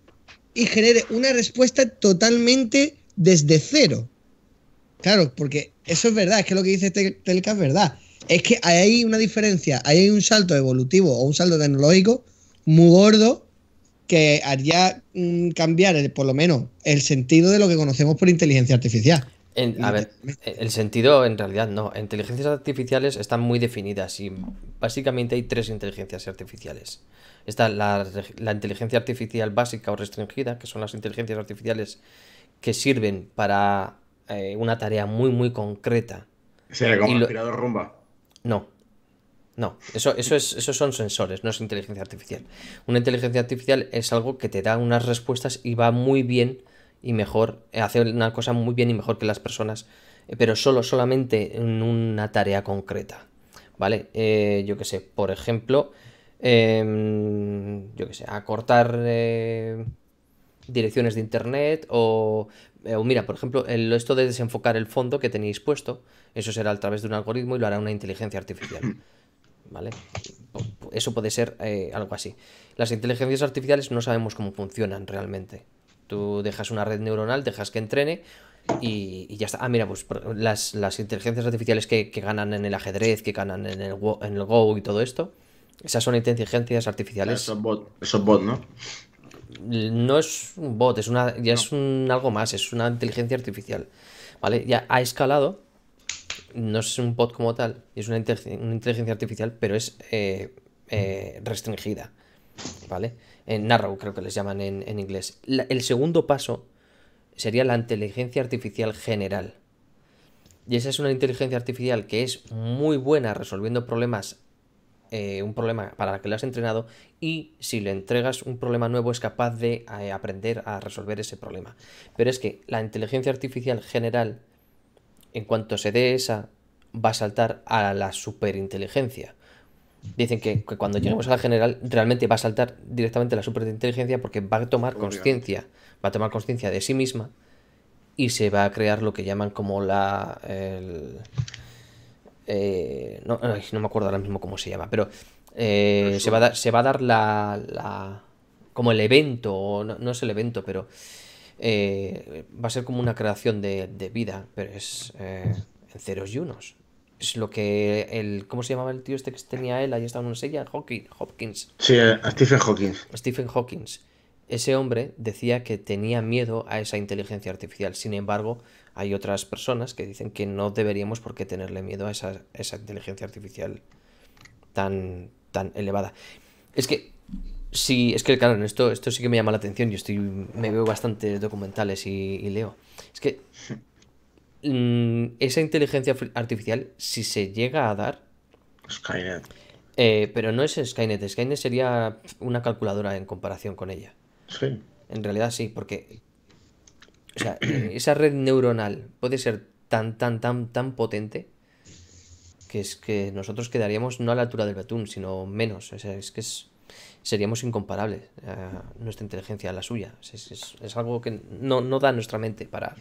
y genere una respuesta totalmente desde cero. Claro, porque eso es verdad, es que lo que dice Telka es verdad es que hay una diferencia, hay un salto evolutivo o un salto tecnológico muy gordo que haría mm, cambiar, por lo menos, el sentido de lo que conocemos por inteligencia artificial. a ver, el sentido en realidad no. Inteligencias artificiales están muy definidas y básicamente hay tres inteligencias artificiales. Está la, inteligencia artificial básica o restringida, que son las inteligencias artificiales que sirven para eh, una tarea muy, muy concreta. Será como un aspirador rumba. No. No, eso, eso es, esos son sensores, no es inteligencia artificial. Una inteligencia artificial es algo que te da unas respuestas y va muy bien y mejor, eh, hace una cosa muy bien y mejor que las personas, eh, pero solo, solamente en una tarea concreta. ¿Vale? Eh, yo que sé, por ejemplo, em, yo que sé, acortar direcciones de internet o eh, mira, por ejemplo, esto de desenfocar el fondo que tenéis puesto, eso será a través de un algoritmo y lo hará una inteligencia artificial. ¿Vale? Eso puede ser eh, algo así. Las inteligencias artificiales no sabemos cómo funcionan realmente. Tú dejas una red neuronal, dejas que entrene y, ya está. Ah, mira, pues las, inteligencias artificiales que, ganan en el ajedrez, que ganan en el, en Go y todo esto, esas son inteligencias artificiales. Esos ah, bot, ¿no? no es un bot, es una, ya es algo más, es una inteligencia artificial. ¿Vale? Ya ha escalado, no es un bot como tal, es una, inteligencia artificial, pero es eh, eh, restringida. ¿Vale? En narrow, creo que les llaman en, inglés. el segundo paso sería la inteligencia artificial general. Y esa es una inteligencia artificial que es muy buena resolviendo problemas eh, un problema para el que le has entrenado y si le entregas un problema nuevo es capaz de eh, aprender a resolver ese problema. Pero es que la inteligencia artificial general, en cuanto se dé esa, va a saltar a la superinteligencia. Dicen que, cuando lleguemos a la general realmente va a saltar directamente a la superinteligencia porque va a tomar conciencia, va a tomar conciencia de sí misma y se va a crear lo que llaman como la... Eh, no, me acuerdo ahora mismo cómo se llama, pero eh, se, va a dar, la, como el evento, no, es el evento, pero eh, va a ser como una creación de, vida, pero es en ceros y unos. Es lo que el. ¿Cómo se llamaba el tío este que tenía él? Ahí estaba en silla, Hopkins. Sí, Stephen Hawking Stephen Hawkins. Ese hombre decía que tenía miedo a esa inteligencia artificial. Sin embargo, hay otras personas que dicen que no deberíamos por qué tenerle miedo a esa, inteligencia artificial tan, tan elevada. Es que, es que, claro, esto, esto sí que me llama la atención. Yo estoy, me veo bastantes documentales y, leo. Es que mm, esa inteligencia artificial, si se llega a dar. Skynet. Eh, pero no es Skynet. Skynet sería una calculadora en comparación con ella. Sí. En realidad sí, porque o sea, eh, esa red neuronal puede ser tan, tan, tan, tan potente que es que nosotros quedaríamos no a la altura del betún, sino menos. O sea, es que seríamos incomparables a eh, nuestra inteligencia a la suya. Es, algo que no, no, da nuestra mente para...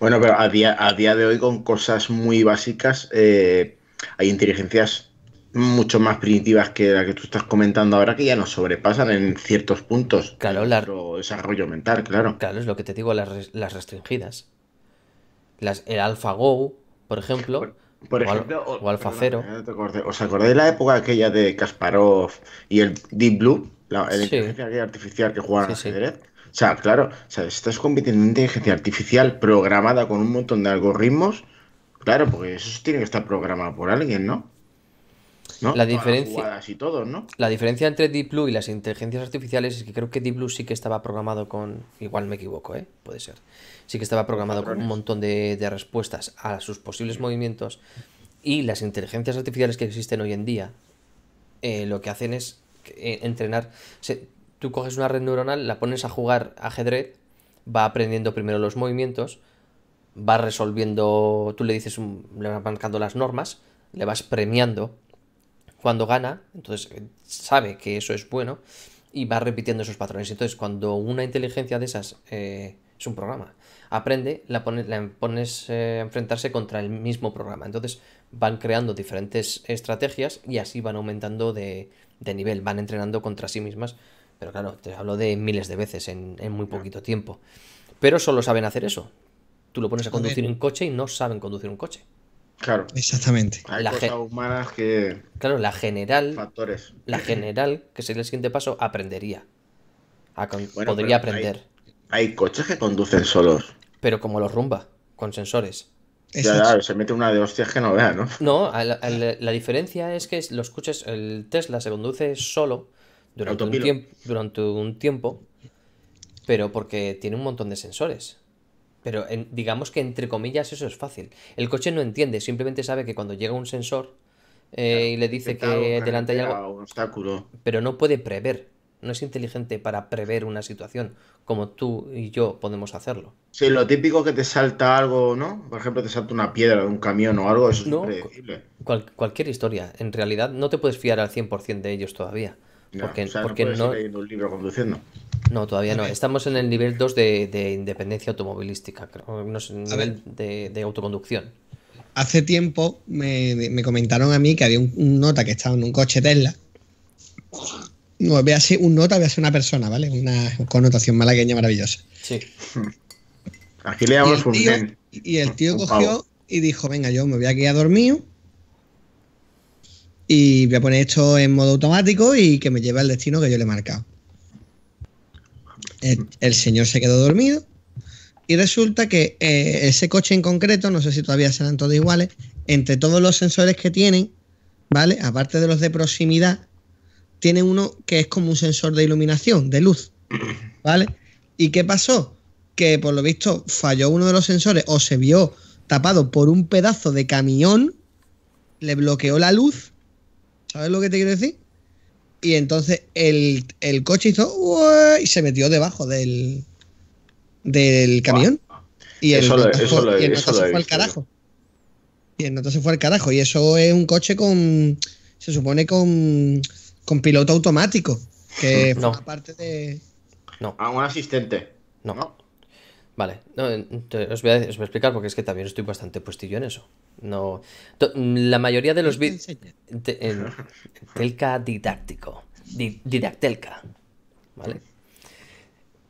Bueno, pero a día, a día de hoy con cosas muy básicas eh, hay inteligencias mucho más primitivas que la que tú estás comentando ahora, que ya nos sobrepasan en ciertos puntos. Claro, el desarrollo mental, claro. Claro, es lo que te digo, las, restringidas. Las, el AlphaGo, por ejemplo. Por, o ejemplo, o, ¿Os acordáis la época aquella de Kasparov y el Deep Blue? La, inteligencia artificial que jugaban sí, ajedrez. O sea, claro, o sea, estás compitiendo inteligencia artificial programada con un montón de algoritmos. Claro, porque eso tiene que estar programado por alguien, ¿no? La diferencia, y todo, ¿no? La diferencia entre Deep Blue y las inteligencias artificiales es que creo que Deep Blue sí que estaba programado con. Igual me equivoco, ¿eh? Puede ser. Sí que estaba programado con un montón de, respuestas a sus posibles movimientos. Y las inteligencias artificiales que existen hoy en día eh, lo que hacen es eh, entrenar. tú coges una red neuronal, la pones a jugar ajedrez, va aprendiendo primero los movimientos, va resolviendo. Tú le dices, un, le vas marcando las normas, le vas premiando cuando gana, entonces eh, sabe que eso es bueno y va repitiendo esos patrones. Entonces, cuando una inteligencia de esas eh, es un programa, aprende, la, pones eh, a enfrentarse contra el mismo programa. Entonces, van creando diferentes estrategias y así van aumentando de, nivel, van entrenando contra sí mismas. Pero claro, te hablo de miles de veces en, muy poquito tiempo. Pero solo saben hacer eso. Tú lo pones a conducir un coche y no saben conducir un coche. Claro. Exactamente. la cosas humanas que. Claro, la general. Factores. La general, que sería el siguiente paso, aprendería. podría aprender. Hay, coches que conducen solos. Pero como los rumba, con sensores. Ya, se mete una de hostias que no vea, ¿no? No, la, diferencia es que los coches, el Tesla se conduce solo durante tiempo, durante un tiempo, pero porque tiene un montón de sensores. Pero digamos que entre comillas eso es fácil. El coche no entiende, simplemente sabe que cuando llega un sensor eh, y le dice que delante hay algo... Pero no puede prever. No es inteligente para prever una situación como tú y yo podemos hacerlo. Sí, lo típico que te salta algo, ¿no? Por ejemplo, te salta una piedra de un camión o algo, eso no, es cualquier historia. En realidad no te puedes fiar al 100% de ellos todavía. No, porque, no... un libro No, todavía no. Estamos en el nivel 2 de, independencia automovilística, creo. No nivel de, autoconducción. Hace tiempo me, comentaron a mí que había un, nota que estaba en un coche Tesla. No, ve un nota, ve una persona, ¿vale? Una connotación malagueña maravillosa. Sí. Aquí le un Y el tío cogió y dijo: Venga, yo me voy aquí a dormir. Y voy a poner esto en modo automático y que me lleve al destino que yo le he marcado. El, señor se quedó dormido y resulta que eh, ese coche en concreto, no sé si todavía serán todos iguales, entre todos los sensores que tienen, ¿vale? Aparte de los de proximidad, tiene uno que es como un sensor de iluminación, de luz, ¿vale? ¿Y qué pasó? Que por lo visto falló uno de los sensores o se vio tapado por un pedazo de camión, le bloqueó la luz ¿Sabes lo que te quiero decir? Y entonces el, coche hizo y se metió debajo del, del camión. Y el eso se fue al carajo. Y el se fue al carajo. Y eso es un coche con. Se supone con. Con piloto automático. Que forma parte de. No. A ah, un asistente. No. no. Vale, no, os, voy a, os, voy a, explicar porque es que también estoy bastante puestillo en eso. No, la mayoría de los vídeos... telca didáctico. didactelca. ¿Vale?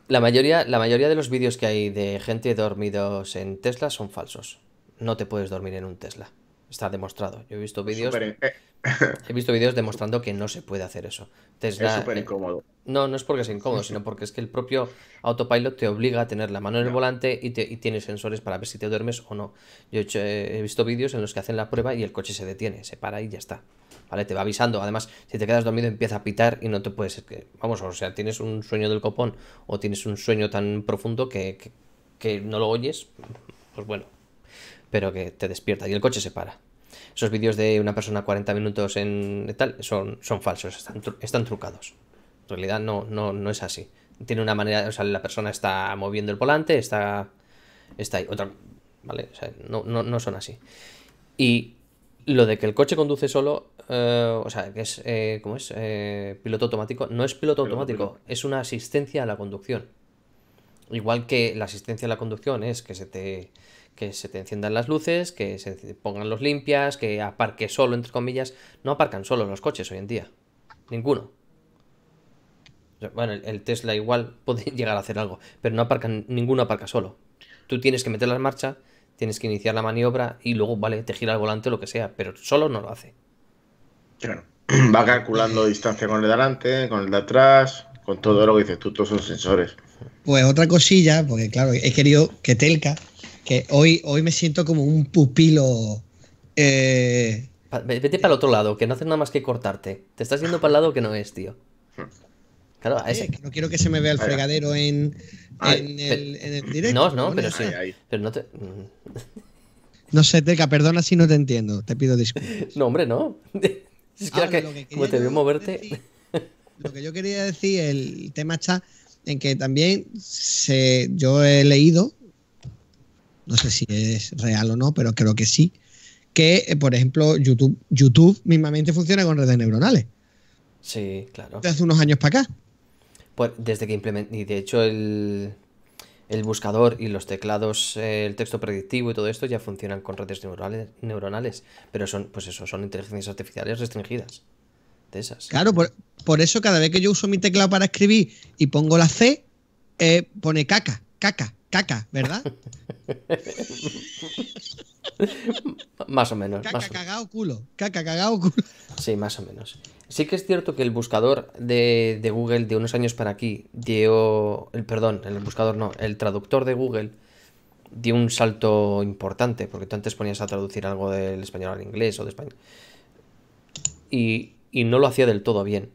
La mayoría, la mayoría de los vídeos que hay de gente dormidos en Tesla son falsos. No te puedes dormir en un Tesla. Está demostrado. Yo he visto vídeos. Eh, he visto vídeos demostrando que no se puede hacer eso. es eh, súper incómodo. No, no es porque sea incómodo, sino porque es que el propio autopilot te obliga a tener la mano en el volante y, tiene sensores para ver si te duermes o no. Yo eh, he, visto vídeos en los que hacen la prueba y el coche se detiene, se para y ya está. ¿Vale? Te va avisando. Además, si te quedas dormido empieza a pitar y no te puedes... Que, vamos, o sea, tienes un sueño del copón o tienes un sueño tan profundo que, que no lo oyes, pues bueno, pero que te despierta y el coche se para. Esos vídeos de una persona 40 minutos en tal son, son falsos, están, están trucados. En realidad no, no, no es así. Tiene una manera, o sea, la persona está moviendo el volante, está, está ahí. Otra, ¿vale? no, son así. Y lo de que el coche conduce solo, eh, o sea, que es, eh, ¿cómo es? Eh, piloto automático, no es piloto, automático, es una asistencia a la conducción. Igual que la asistencia a la conducción es que se te que se te enciendan las luces, que se pongan los limpias, que aparque solo, entre comillas. No aparcan solo los coches hoy en día. Ninguno. Bueno, el Tesla igual puede llegar a hacer algo, pero no aparcan, ninguno aparca solo. Tú tienes que meterla en marcha, tienes que iniciar la maniobra y luego, vale, te gira el volante o lo que sea, pero solo no lo hace. Claro. Va calculando distancia con el de adelante, con el de atrás, con todo lo que dices tú, todos son sensores. Pues otra cosilla, porque claro, he querido que Telca que hoy, hoy me siento como un pupilo. Eh, vete para el otro lado, que no haces nada más que cortarte. Te estás yendo para el lado que no es, tío. Claro, no quiero que se me vea el fregadero en, el, directo. No, no, pero sí. Pero no te. No sé, Teca, perdona si no te entiendo. Te pido disculpas. No, hombre, no. Es que, que, como te veo moverte. lo que yo quería decir, el tema está en que también yo he leído no sé si es real o no, pero creo que sí, que, eh, por ejemplo, YouTube, YouTube mismamente funciona con redes neuronales. Sí, claro. Desde hace unos años para acá. Pues desde que implementé. y de hecho el, buscador y los teclados, eh, el texto predictivo y todo esto ya funcionan con redes neuronales, neuronales pero son, pues eso, son inteligencias artificiales restringidas. De esas. Claro, por, eso cada vez que yo uso mi teclado para escribir y pongo la C, eh, pone caca, caca. Caca, ¿verdad? más o menos. Caca, más cagao, culo. Caca, cagao, culo. Sí, más o menos. Sí que es cierto que el buscador de, Google de unos años para aquí dio. El, perdón, el buscador no, el traductor de Google dio un salto importante, porque tú antes ponías a traducir algo del español al inglés o de español. Y, y no lo hacía del todo bien.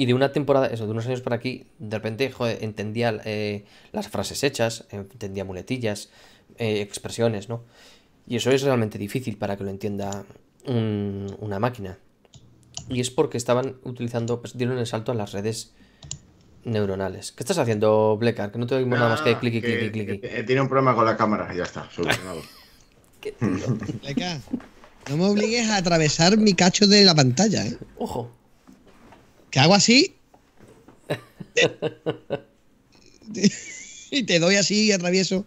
Y de una temporada, eso, de unos años para aquí, de repente joder, entendía eh, las frases hechas, entendía muletillas, eh, expresiones, ¿no? Y eso es realmente difícil para que lo entienda una máquina. Y es porque estaban utilizando, pues dieron el salto a las redes neuronales. ¿Qué estás haciendo, Blecar? Que no te oímos nada más que clic y clic y clic. Tiene un problema con la cámara, ya está, solucionado. no me obligues a atravesar mi cacho de la pantalla, ¿eh? Ojo que hago así. y te doy así y atravieso.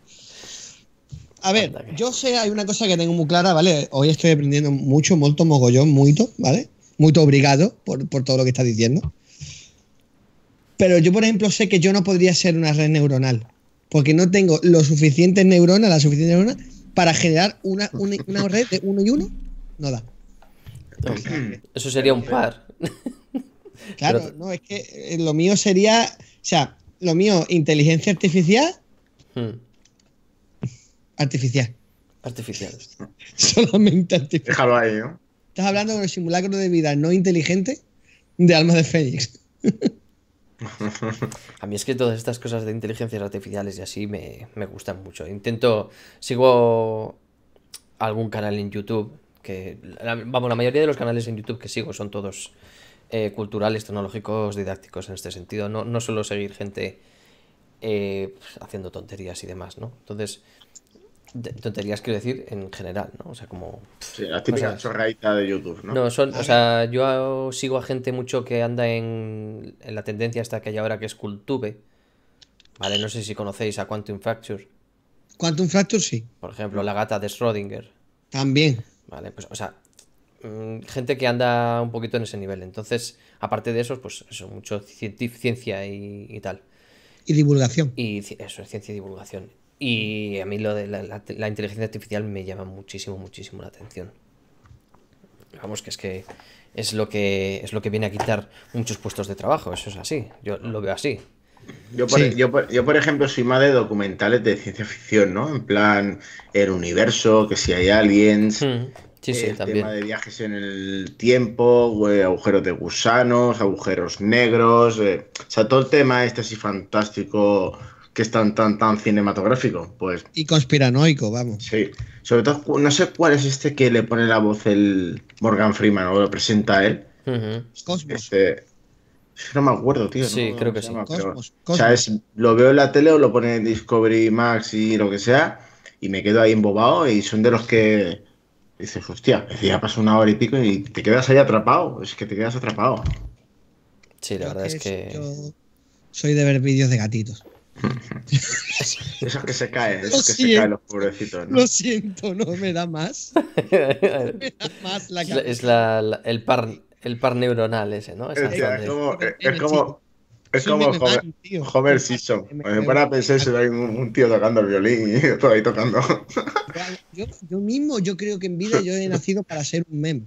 A ver, yo sé, hay una cosa que tengo muy clara, ¿vale? Hoy estoy aprendiendo mucho, molto, mogollón, mucho ¿vale? mucho obrigado por, todo lo que estás diciendo. Pero yo, por ejemplo, sé que yo no podría ser una red neuronal, porque no tengo los suficientes neuronas, la suficientes neuronas, para generar una, una red de uno y uno. No da. Eso sería un par. Claro, no, es que eh, lo mío sería, o sea, lo mío, inteligencia artificial. Hmm. Artificial. Artificial. Solamente artificial. Déjalo ahí, ¿no? Estás hablando de un simulacro de vida no inteligente de alma de Fénix. A mí es que todas estas cosas de inteligencias artificiales y así me, me, gustan mucho. Intento, sigo algún canal en YouTube, que vamos, la mayoría de los canales en YouTube que sigo son todos eh, culturales, tecnológicos, didácticos en este sentido. No, no suelo seguir gente eh, pues, haciendo tonterías y demás, ¿no? Entonces, tonterías quiero decir en general, ¿no? O sea, como... la de YouTube, ¿no? son, o sea, yo sigo a gente mucho que anda en, en la tendencia hasta que hay ahora que es Cultube, ¿vale? No sé si conocéis a Quantum Fracture. Quantum Fracture, sí. Por ejemplo, la gata de Schrödinger. También. Vale, pues, o sea, Mm, gente que anda un poquito en ese nivel. Entonces, aparte de eso, pues eso, mucho ciencia y, tal. Y divulgación. Y eso es ciencia y divulgación. Y a mí lo de la, inteligencia artificial me llama muchísimo, muchísimo la atención. Vamos, que es que es lo que es lo que viene a quitar muchos puestos de trabajo, eso es así. Yo lo veo así. Yo por, e-, ejemplo, soy más de documentales de ciencia ficción, ¿no? En plan, el universo, que si hay aliens, mm. Sí, sí, el tema de viajes en el tiempo, eh, agujeros de gusanos, agujeros negros, eh, o sea, todo el tema este así fantástico que es tan, tan, cinematográfico, pues. Y conspiranoico, vamos. Sí, sobre todo, no sé cuál es este que le pone la voz el Morgan Freeman o lo presenta él. Cosmos. Este, no me acuerdo, tío. Sí, creo que sí. O sea, lo veo en la tele o lo pone en Discovery Max y lo que sea, y me quedo ahí embobado y son de los que dices, hostia, ya pasó una hora y pico y te quedas ahí atrapado, es que te quedas atrapado. Sí, la verdad es que... soy de ver vídeos de gatitos. Esos que se caen, esos que se caen los pobrecitos. Lo siento, no me da más. me da más la Es la, el, par, el par neuronal ese, ¿no? es como, es como es como Homer, Simpson. Me pone a pensar si hay un, tío tocando el violín y todo ahí tocando. Yo, mismo, yo creo que en vida yo he nacido para ser un meme.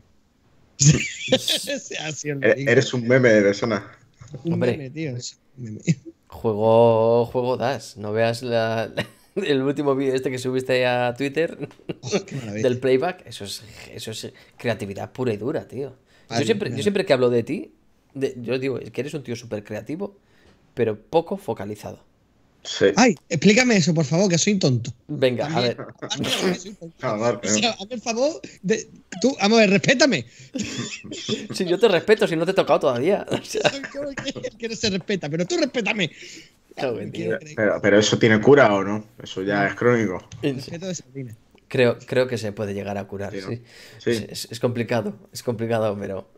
Eres un meme de persona. Un meme, tío. Juego, juego das. No veas el último vídeo este que subiste a Twitter del playback. Eso es, eso es creatividad pura y dura, tío. yo, siempre, yo siempre que hablo de ti, yo digo, que eres un tío súper creativo, pero poco focalizado. Sí. Ay, explícame eso, por favor, que soy tonto. Venga, a ver. por favor Tú, vamos a ver, respétame. Si yo te respeto, si no te he tocado todavía. O que se respeta, pero tú respétame. Pero, eso tiene cura o no? Eso ya es crónico. Creo, creo que se puede llegar a curar, sí. es, complicado, es complicado, pero.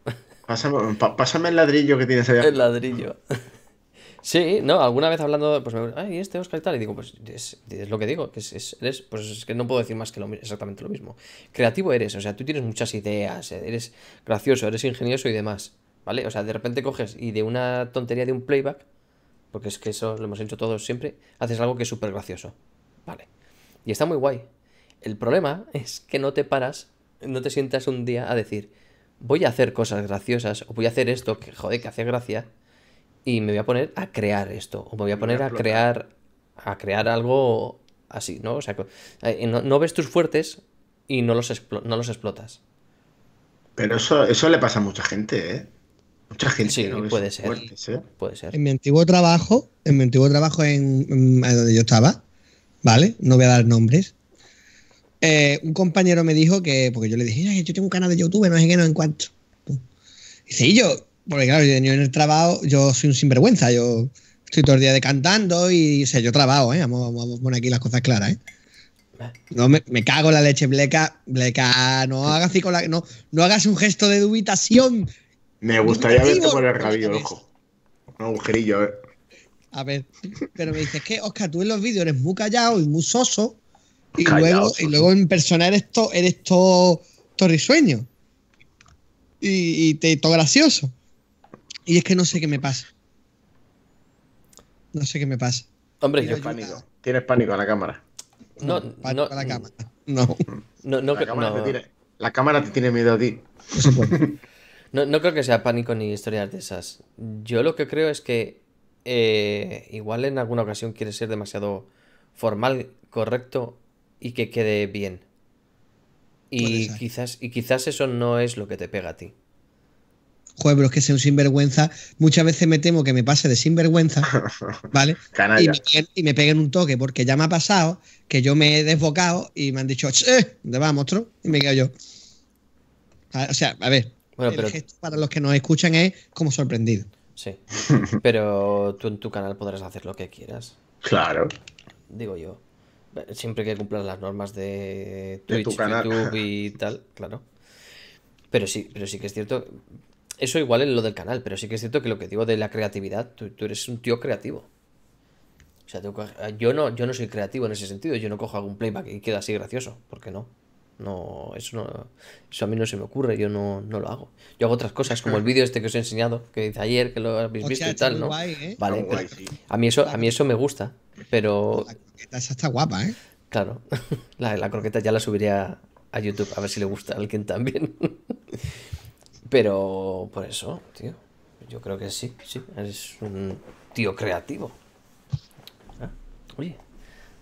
Pásame, el ladrillo que tienes allá. El ladrillo. Sí, no, alguna vez hablando, pues me digo, ay, este Oscar y tal, y digo, pues es, lo que digo, que es, eres, pues es que no puedo decir más que exactamente lo mismo. Creativo eres, o sea, tú tienes muchas ideas, eh, eres gracioso, eres ingenioso y demás, ¿vale? O sea, de repente coges y de una tontería de un playback, porque es que eso lo hemos hecho todos siempre, haces algo que es súper gracioso, ¿vale? Y está muy guay. El problema es que no te paras, no te sientas un día a decir, voy a hacer cosas graciosas o voy a hacer esto que joder que hace gracia y me voy a poner a crear esto o me voy a poner a crear a crear algo así, ¿no? O sea, no, ves tus fuertes y no los, no los explotas. Pero eso, eso le pasa a mucha gente, ¿eh? Mucha gente. Sí, puede, ser, ¿eh? puede ser. En mi antiguo trabajo, en mi antiguo trabajo en donde yo estaba, ¿vale? No voy a dar nombres. Eh, un compañero me dijo que, porque yo le dije, yo tengo un canal de YouTube, no sé qué, no encuentro. Dice, y yo, porque claro, yo en el trabajo, yo soy un sinvergüenza, yo estoy todo el día cantando y, o yo trabajo, ¿eh? Vamos, a poner aquí las cosas claras, ¿eh? No, me, cago en la leche, Bleca. Bleca, no hagas, así con la, no, no hagas un gesto de dubitación. Me gustaría verte por el rabillo, ojo. Un agujerillo, a ¿eh? A ver, pero me dices que, Oscar, tú en los vídeos eres muy callado y muy soso. Y luego, en persona eres todo eres todo risueño Y, todo gracioso. Y es que no sé qué me pasa. No sé qué me pasa. Hombre, tienes pánico. Tienes pánico a la cámara. No, no, a la cámara. Mm. No. la, cámara Te tiene, la cámara te tiene miedo a ti. No, no, creo que sea pánico ni historias de esas. Yo lo que creo es que eh, igual en alguna ocasión quieres ser demasiado formal, correcto y que quede bien. Y quizás, y quizás eso no es lo que te pega a ti. Joder, es que soy un sinvergüenza. Muchas veces me temo que me pase de sinvergüenza, ¿vale? y, me peguen, un toque, porque ya me ha pasado que yo me he desbocado y me han dicho, ¡eh! ¿Dónde va, monstruo? Y me quedo yo. Ah, o sea, a ver. Bueno, pero... para los que nos escuchan es como sorprendido. Sí. Pero tú en tu canal podrás hacer lo que quieras. Claro. Digo yo siempre que cumplan las normas de Twitch, tu YouTube y tal, claro. Pero sí, pero sí que es cierto. Eso igual en lo del canal, pero sí que es cierto que lo que digo de la creatividad, tú, eres un tío creativo. O sea, yo no, yo no soy creativo en ese sentido, yo no cojo algún playback y queda así gracioso, ¿por qué no? No, eso no, a mí no se me ocurre, yo no, no lo hago. Yo hago otras cosas, como el vídeo este que os he enseñado, que dice ayer, que lo habéis visto y tal, ¿eh? Vale, a mí eso, a mí eso me gusta, pero. La croqueta esa está guapa, ¿eh? Claro, la, croqueta ya la subiría a, YouTube, a ver si le gusta a alguien también. pero por eso, tío. Yo creo que sí, sí. Es un tío creativo. Ah, oye,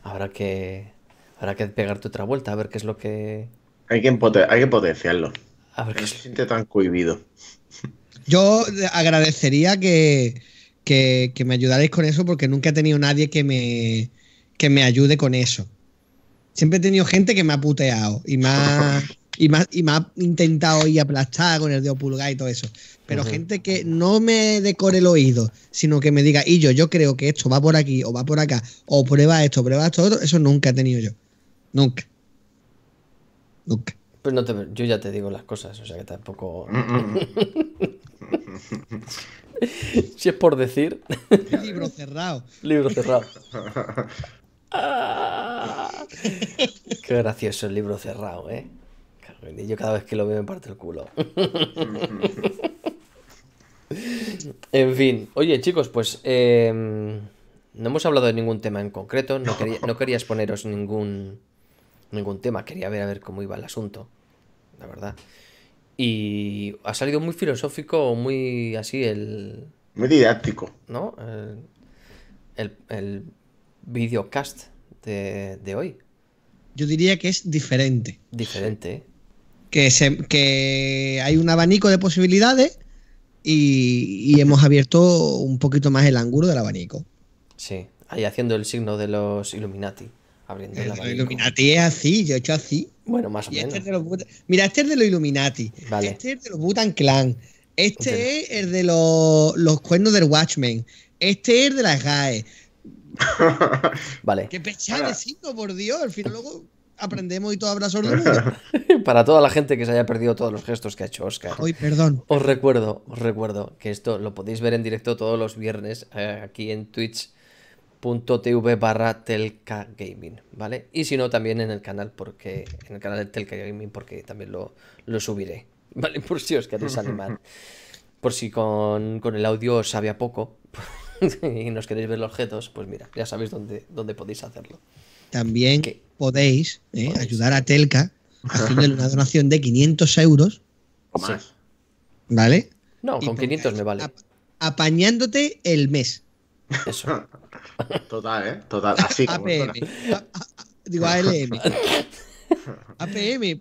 habrá que Habrá que pegarte otra vuelta, a ver qué es lo que. Hay que, hay que potenciarlo. se siente tan cohibido. Yo agradecería que, me ayudarais con eso porque nunca he tenido nadie que me, que me ayude con eso. Siempre he tenido gente que me ha puteado y me ha, y más y intentado ir aplastado con el dedo pulgar y todo eso. Pero gente que no me decore el oído, sino que me diga, y yo, yo creo que esto va por aquí o va por acá, o prueba esto, prueba esto, otro, eso nunca he tenido yo. Nunca. Nunca. Pues no te, yo ya te digo las cosas, o sea que tampoco. si es por decir. Libro cerrado. Libro cerrado. qué gracioso el libro cerrado, ¿eh? Yo cada vez que lo veo me parte el culo. en fin, oye chicos, pues em, no hemos hablado de ningún tema en concreto, no, quería, no querías poneros ningún ningún tema, quería ver a ver cómo iba el asunto, la verdad. Y ha salido muy filosófico, muy así el... Muy didáctico. ¿No? El, el, videocast de, hoy. Yo diría que es diferente. Diferente. Que, se, que hay un abanico de posibilidades y, y hemos abierto un poquito más el ángulo del abanico. Sí, ahí haciendo el signo de los Illuminati abriendo el, Illuminati es así, yo he hecho así. Bueno, más o este menos. Mira, este es de los Illuminati. Este es de los Butan Clan. Este es el de los, los cuernos del Watchmen. Este es de las GAE. vale. Qué pechado por Dios. Al final luego aprendemos y todo habrá sordomudo. Para toda la gente que se haya perdido todos los gestos que ha hecho Oscar. Hoy, perdón. Os recuerdo, os recuerdo que esto lo podéis ver en directo todos los viernes eh, aquí en Twitch .tv barra telca Gaming, ¿vale? Y si no, también en el canal, porque en el canal de Telka Gaming, porque también lo, subiré, ¿vale? Por si os queréis animar. Por si con, el audio os sabía poco y nos queréis ver los objetos, pues mira, ya sabéis dónde, dónde podéis hacerlo. También podéis, ¿eh? ayudar a Telka haciéndole una donación de 500 euros. ¿Vale? No, con 500 me vale. apañándote el mes. Eso. Total, ¿eh? Total. Así como APM. A, a, digo ALM. APM.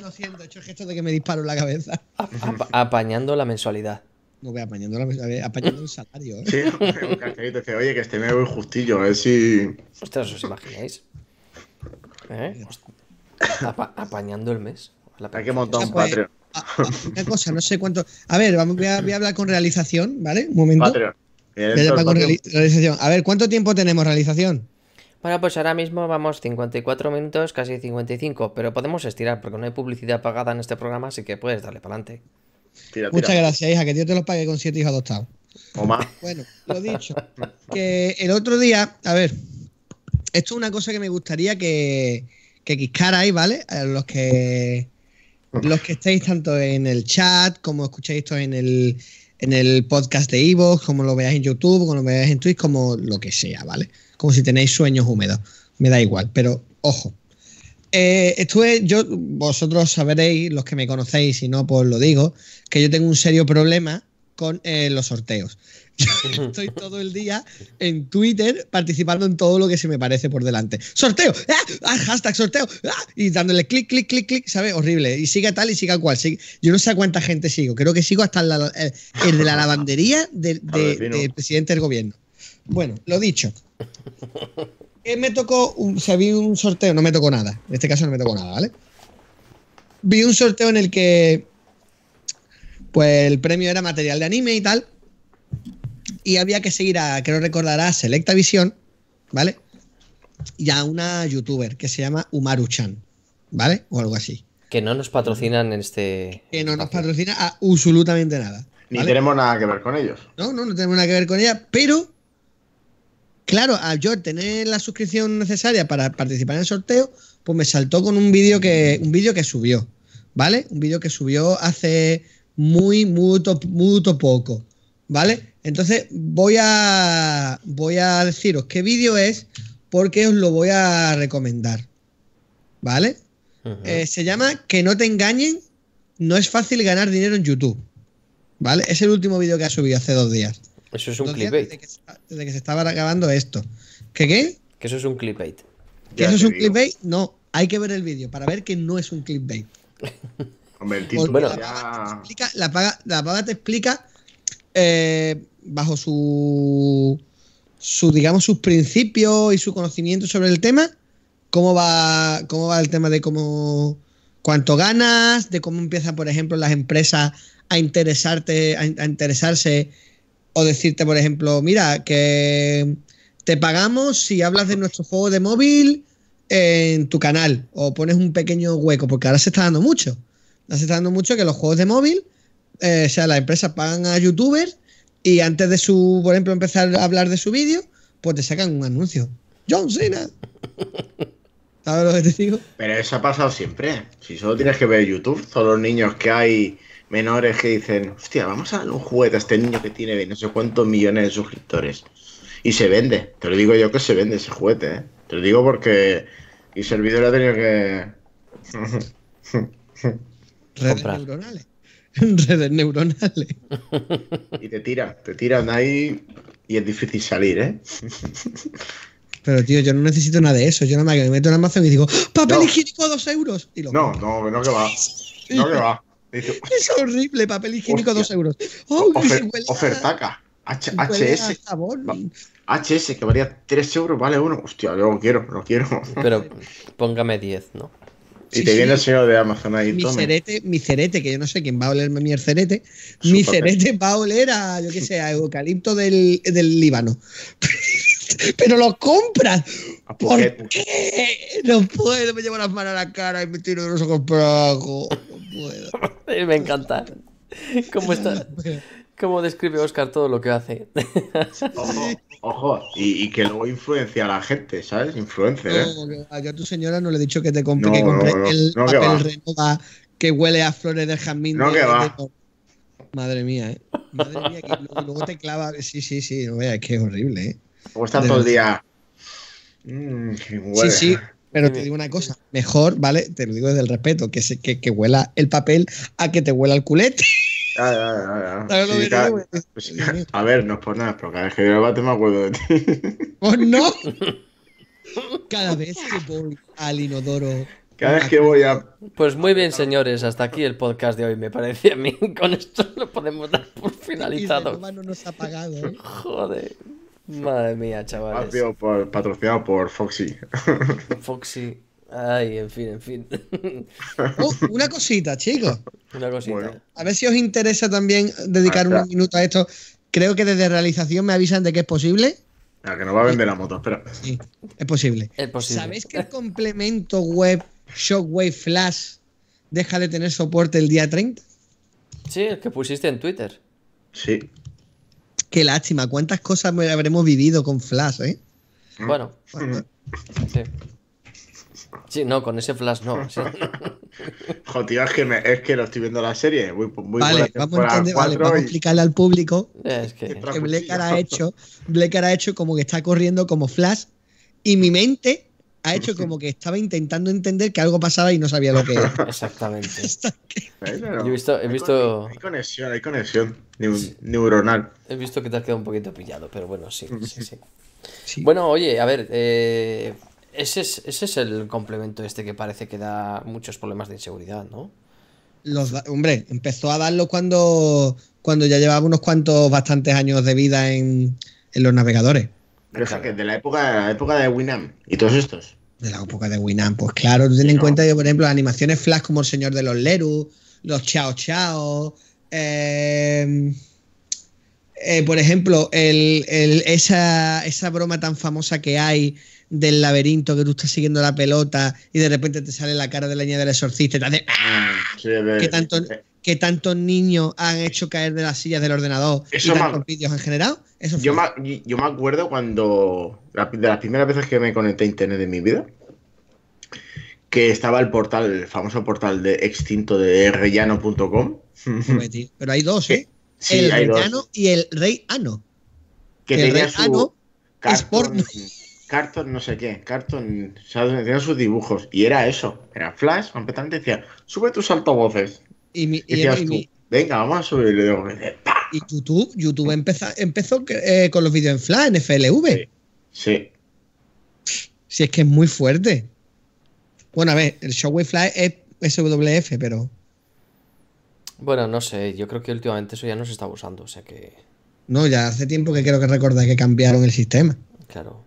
No siento, he hecho el gesto de que me disparo en la cabeza. apañando la mensualidad. No voy apañando, la, apañando el salario. ¿eh? Sí, un cartelito Dice, oye, que este me voy justillo, a ver si. Ostras, ¿os imagináis? ¿Eh? apañando el mes. La Hay que montar un Patreon. Ah, ah, una cosa, no sé cuánto. A ver, voy, a, voy a hablar con realización, ¿vale? Un momento. Patreon. A ver, ¿cuánto tiempo tenemos realización? Bueno, pues ahora mismo vamos 54 minutos, casi 55, pero podemos estirar porque no hay publicidad pagada en este programa, así que puedes darle para adelante. Muchas gracias, hija, que Dios te los pague con siete hijos adoptados. O más. Bueno, lo dicho. que el otro día, a ver, esto es una cosa que me gustaría que, que quiscarais, ¿vale? Los que los que estéis tanto en el chat como escucháis esto en el, en el podcast de Ivo, como lo veáis en YouTube, como lo veáis en Twitch, como lo que sea, ¿vale? Como si tenéis sueños húmedos. Me da igual, pero ojo. Eh, estuve, yo, vosotros sabréis, los que me conocéis, si no, pues lo digo, que yo tengo un serio problema con eh, los sorteos. estoy todo el día en Twitter participando en todo lo que se me parece por delante. ¡Sorteo! ¡Ah! ¡Ah! ¡Hashtag sorteo! ah hashtag sorteo Y dándole clic, clic, clic, clic, ¿sabes? Horrible. Y siga tal y siga cual. Yo no sé a cuánta gente sigo. Creo que sigo hasta el, de la lavandería del presidente del gobierno. Bueno, lo dicho. ¿Qué eh, me tocó, un, se vi un sorteo, no me tocó nada. En este caso no me tocó nada, ¿vale? Vi un sorteo en el que pues el premio era material de anime y tal. Y había que seguir a, creo recordar, a Selecta Visión, ¿vale? Y a una youtuber que se llama Umaru-chan, ¿vale? O algo así. Que no nos patrocinan en este. Que no nos patrocina a absolutamente nada. Ni tenemos nada que ver con ellos. No, no, no tenemos nada que ver con ella, pero. Claro, al yo tener la suscripción necesaria para participar en el sorteo, pues me saltó con un vídeo que. un vídeo que subió. ¿Vale? Un vídeo que subió hace muy, mucho, mucho poco, ¿vale? Entonces voy a, voy a deciros qué vídeo es porque os lo voy a recomendar, ¿vale? Eh, se llama Que no te engañen, no es fácil ganar dinero en YouTube, ¿vale? Es el último vídeo que ha subido hace dos días. Eso es un clipbait Desde que, que se estaba grabando esto. ¿Qué qué? Que eso es un clipbait ¿Que eso es un clipbait? No, hay que ver el vídeo para ver que no es un clipbait. la, paga te explica, eh, bajo su, su, digamos, sus principios y su conocimiento sobre el tema, cómo va, cómo el tema de cómo cuánto ganas, de cómo empiezan, por ejemplo, las empresas a interesarte, a interesarse o decirte, por ejemplo, mira, que te pagamos si hablas de nuestro juego de móvil en tu canal o pones un pequeño hueco, porque ahora se está dando mucho. Nos está dando mucho que los juegos de móvil, eh, o sea, las empresas pagan a youtubers y antes de su, por ejemplo, empezar a hablar de su vídeo, pues te sacan un anuncio. John Cena. ¿Sabes lo que te digo? Pero eso ha pasado siempre. Si solo tienes que ver YouTube, todos los niños que hay menores que dicen, hostia, vamos a darle un juguete a este niño que tiene no sé cuántos millones de suscriptores. Y se vende. Te lo digo yo que se vende ese juguete, ¿eh? Te lo digo porque mi servidor ha tenido que... redes neuronales. redes neuronales. Y te tiran, te tiran ahí y es difícil salir, ¿eh? Pero tío, yo no necesito nada de eso. Yo nada más que me meto en Amazon y digo, papel higiénico 2 dos euros. Y lo no, no, no que va. No que va. es horrible, papel higiénico 2 dos euros. Oh, ofertaca. HS. HS, que valía 3 euros, vale uno. Hostia, yo lo quiero, lo quiero. Pero póngame 10, ¿no? Y te viene el señor de Amazon ahí. Mi cerete, mi cerete, que yo no sé quién va a olerme mi cerete. Mi cerete va a oler a, yo qué sé, a eucalipto del, del Líbano. Pero lo compras. ¿Por qué? No puedo, me llevo las manos a la cara y me tiro de los ojos para abajo. No puedo. me encanta. ¿Cómo estás? cómo describe Oscar todo lo que hace. Ojo, Y, que luego influencia a la gente, ¿sabes? Influencia ¿eh? No, yo a tu señora no le he dicho que te compre, que el papel que renova que huele a flores de jazmín. No, que va. Madre mía, ¿eh? Madre mía, que luego, te clava. Sí, sí, sí. es que es horrible, ¿eh? está todo el día. Mm, sí, sí. Pero te digo una cosa, mejor, ¿vale? Te lo digo desde el respeto, que, se, que, que huela el papel a que te huela el culete a ver, no es por nada, pero cada vez que veo el me acuerdo de ti. ¡Oh, no! Cada vez que voy al inodoro. Cada vez que voy a. Pues muy bien, señores, hasta aquí el podcast de hoy, me parece a mí. Con esto lo podemos dar por finalizado. Y nos ha ¿eh? Joder. Madre mía, chavales. por, patrocinado por Foxy. Foxy. Ay, en fin, en fin. Oh, una cosita, chicos. Una cosita. A ver si os interesa también dedicar un unos a esto. Creo que desde realización me avisan de que es posible. Ah, que no va a vender la moto, espera. Sí, es posible. Es posible. ¿Sabéis que el complemento web Shockwave Flash deja de tener soporte el día 30? Sí, el que pusiste en Twitter. Sí. Qué lástima, cuántas cosas habremos vivido con Flash, ¿eh? Bueno. bueno. Sí. Sí, no, con ese flash no. es que, lo estoy viendo la serie. vale, vamos, a entender, explicarle al público que, que ha hecho. ha hecho como que está corriendo como flash y mi mente ha hecho como que estaba intentando entender que algo pasaba y no sabía lo que era. Exactamente. he visto, Hay conexión, hay conexión neuronal. He visto que te has quedado un poquito pillado, pero bueno, sí, sí, sí. Bueno, oye, a ver, eh, ese es, el complemento este que parece que da muchos problemas de inseguridad, ¿no? Los hombre, empezó a darlo cuando, cuando ya llevaba unos cuantos bastantes años de vida en, los navegadores. Pero que de la época, época de Winamp y todos estos. De la época de Winamp, pues claro, ten en cuenta por ejemplo, las animaciones flash como El Señor de los Leru, los Chao Chao, em, eh, por ejemplo, el, esa, esa broma tan famosa que hay del laberinto que tú estás siguiendo la pelota y de repente te sale la cara de la niña del exorcista y te hace ah, que, tanto, tantos niños han hecho caer de las sillas del ordenador Eso y tantos vídeos en general yo, me, acuerdo cuando, de las primeras veces que me conecté a internet en mi vida, que estaba el portal, el famoso portal de extinto de rellano.com. Pero hay dos, ¿eh? el rellano y el rey ano. Que, el rey ano es por Carton no sé qué, Carton, tenía sus dibujos. Y era eso, era Flash, completamente decía, sube tus altavoces. Y, decías tú, venga, vamos a subirle. Y YouTube, YouTube empezó, empezó eh, con los vídeos en Flash, en FLV. Sí. sí. Si es que es muy fuerte. Bueno, a ver, el Showway Flash es SWF, pero... Bueno, no sé, yo creo que últimamente eso ya no se está usando, o sea que... No, ya hace tiempo que creo que recordé que cambiaron el sistema. Claro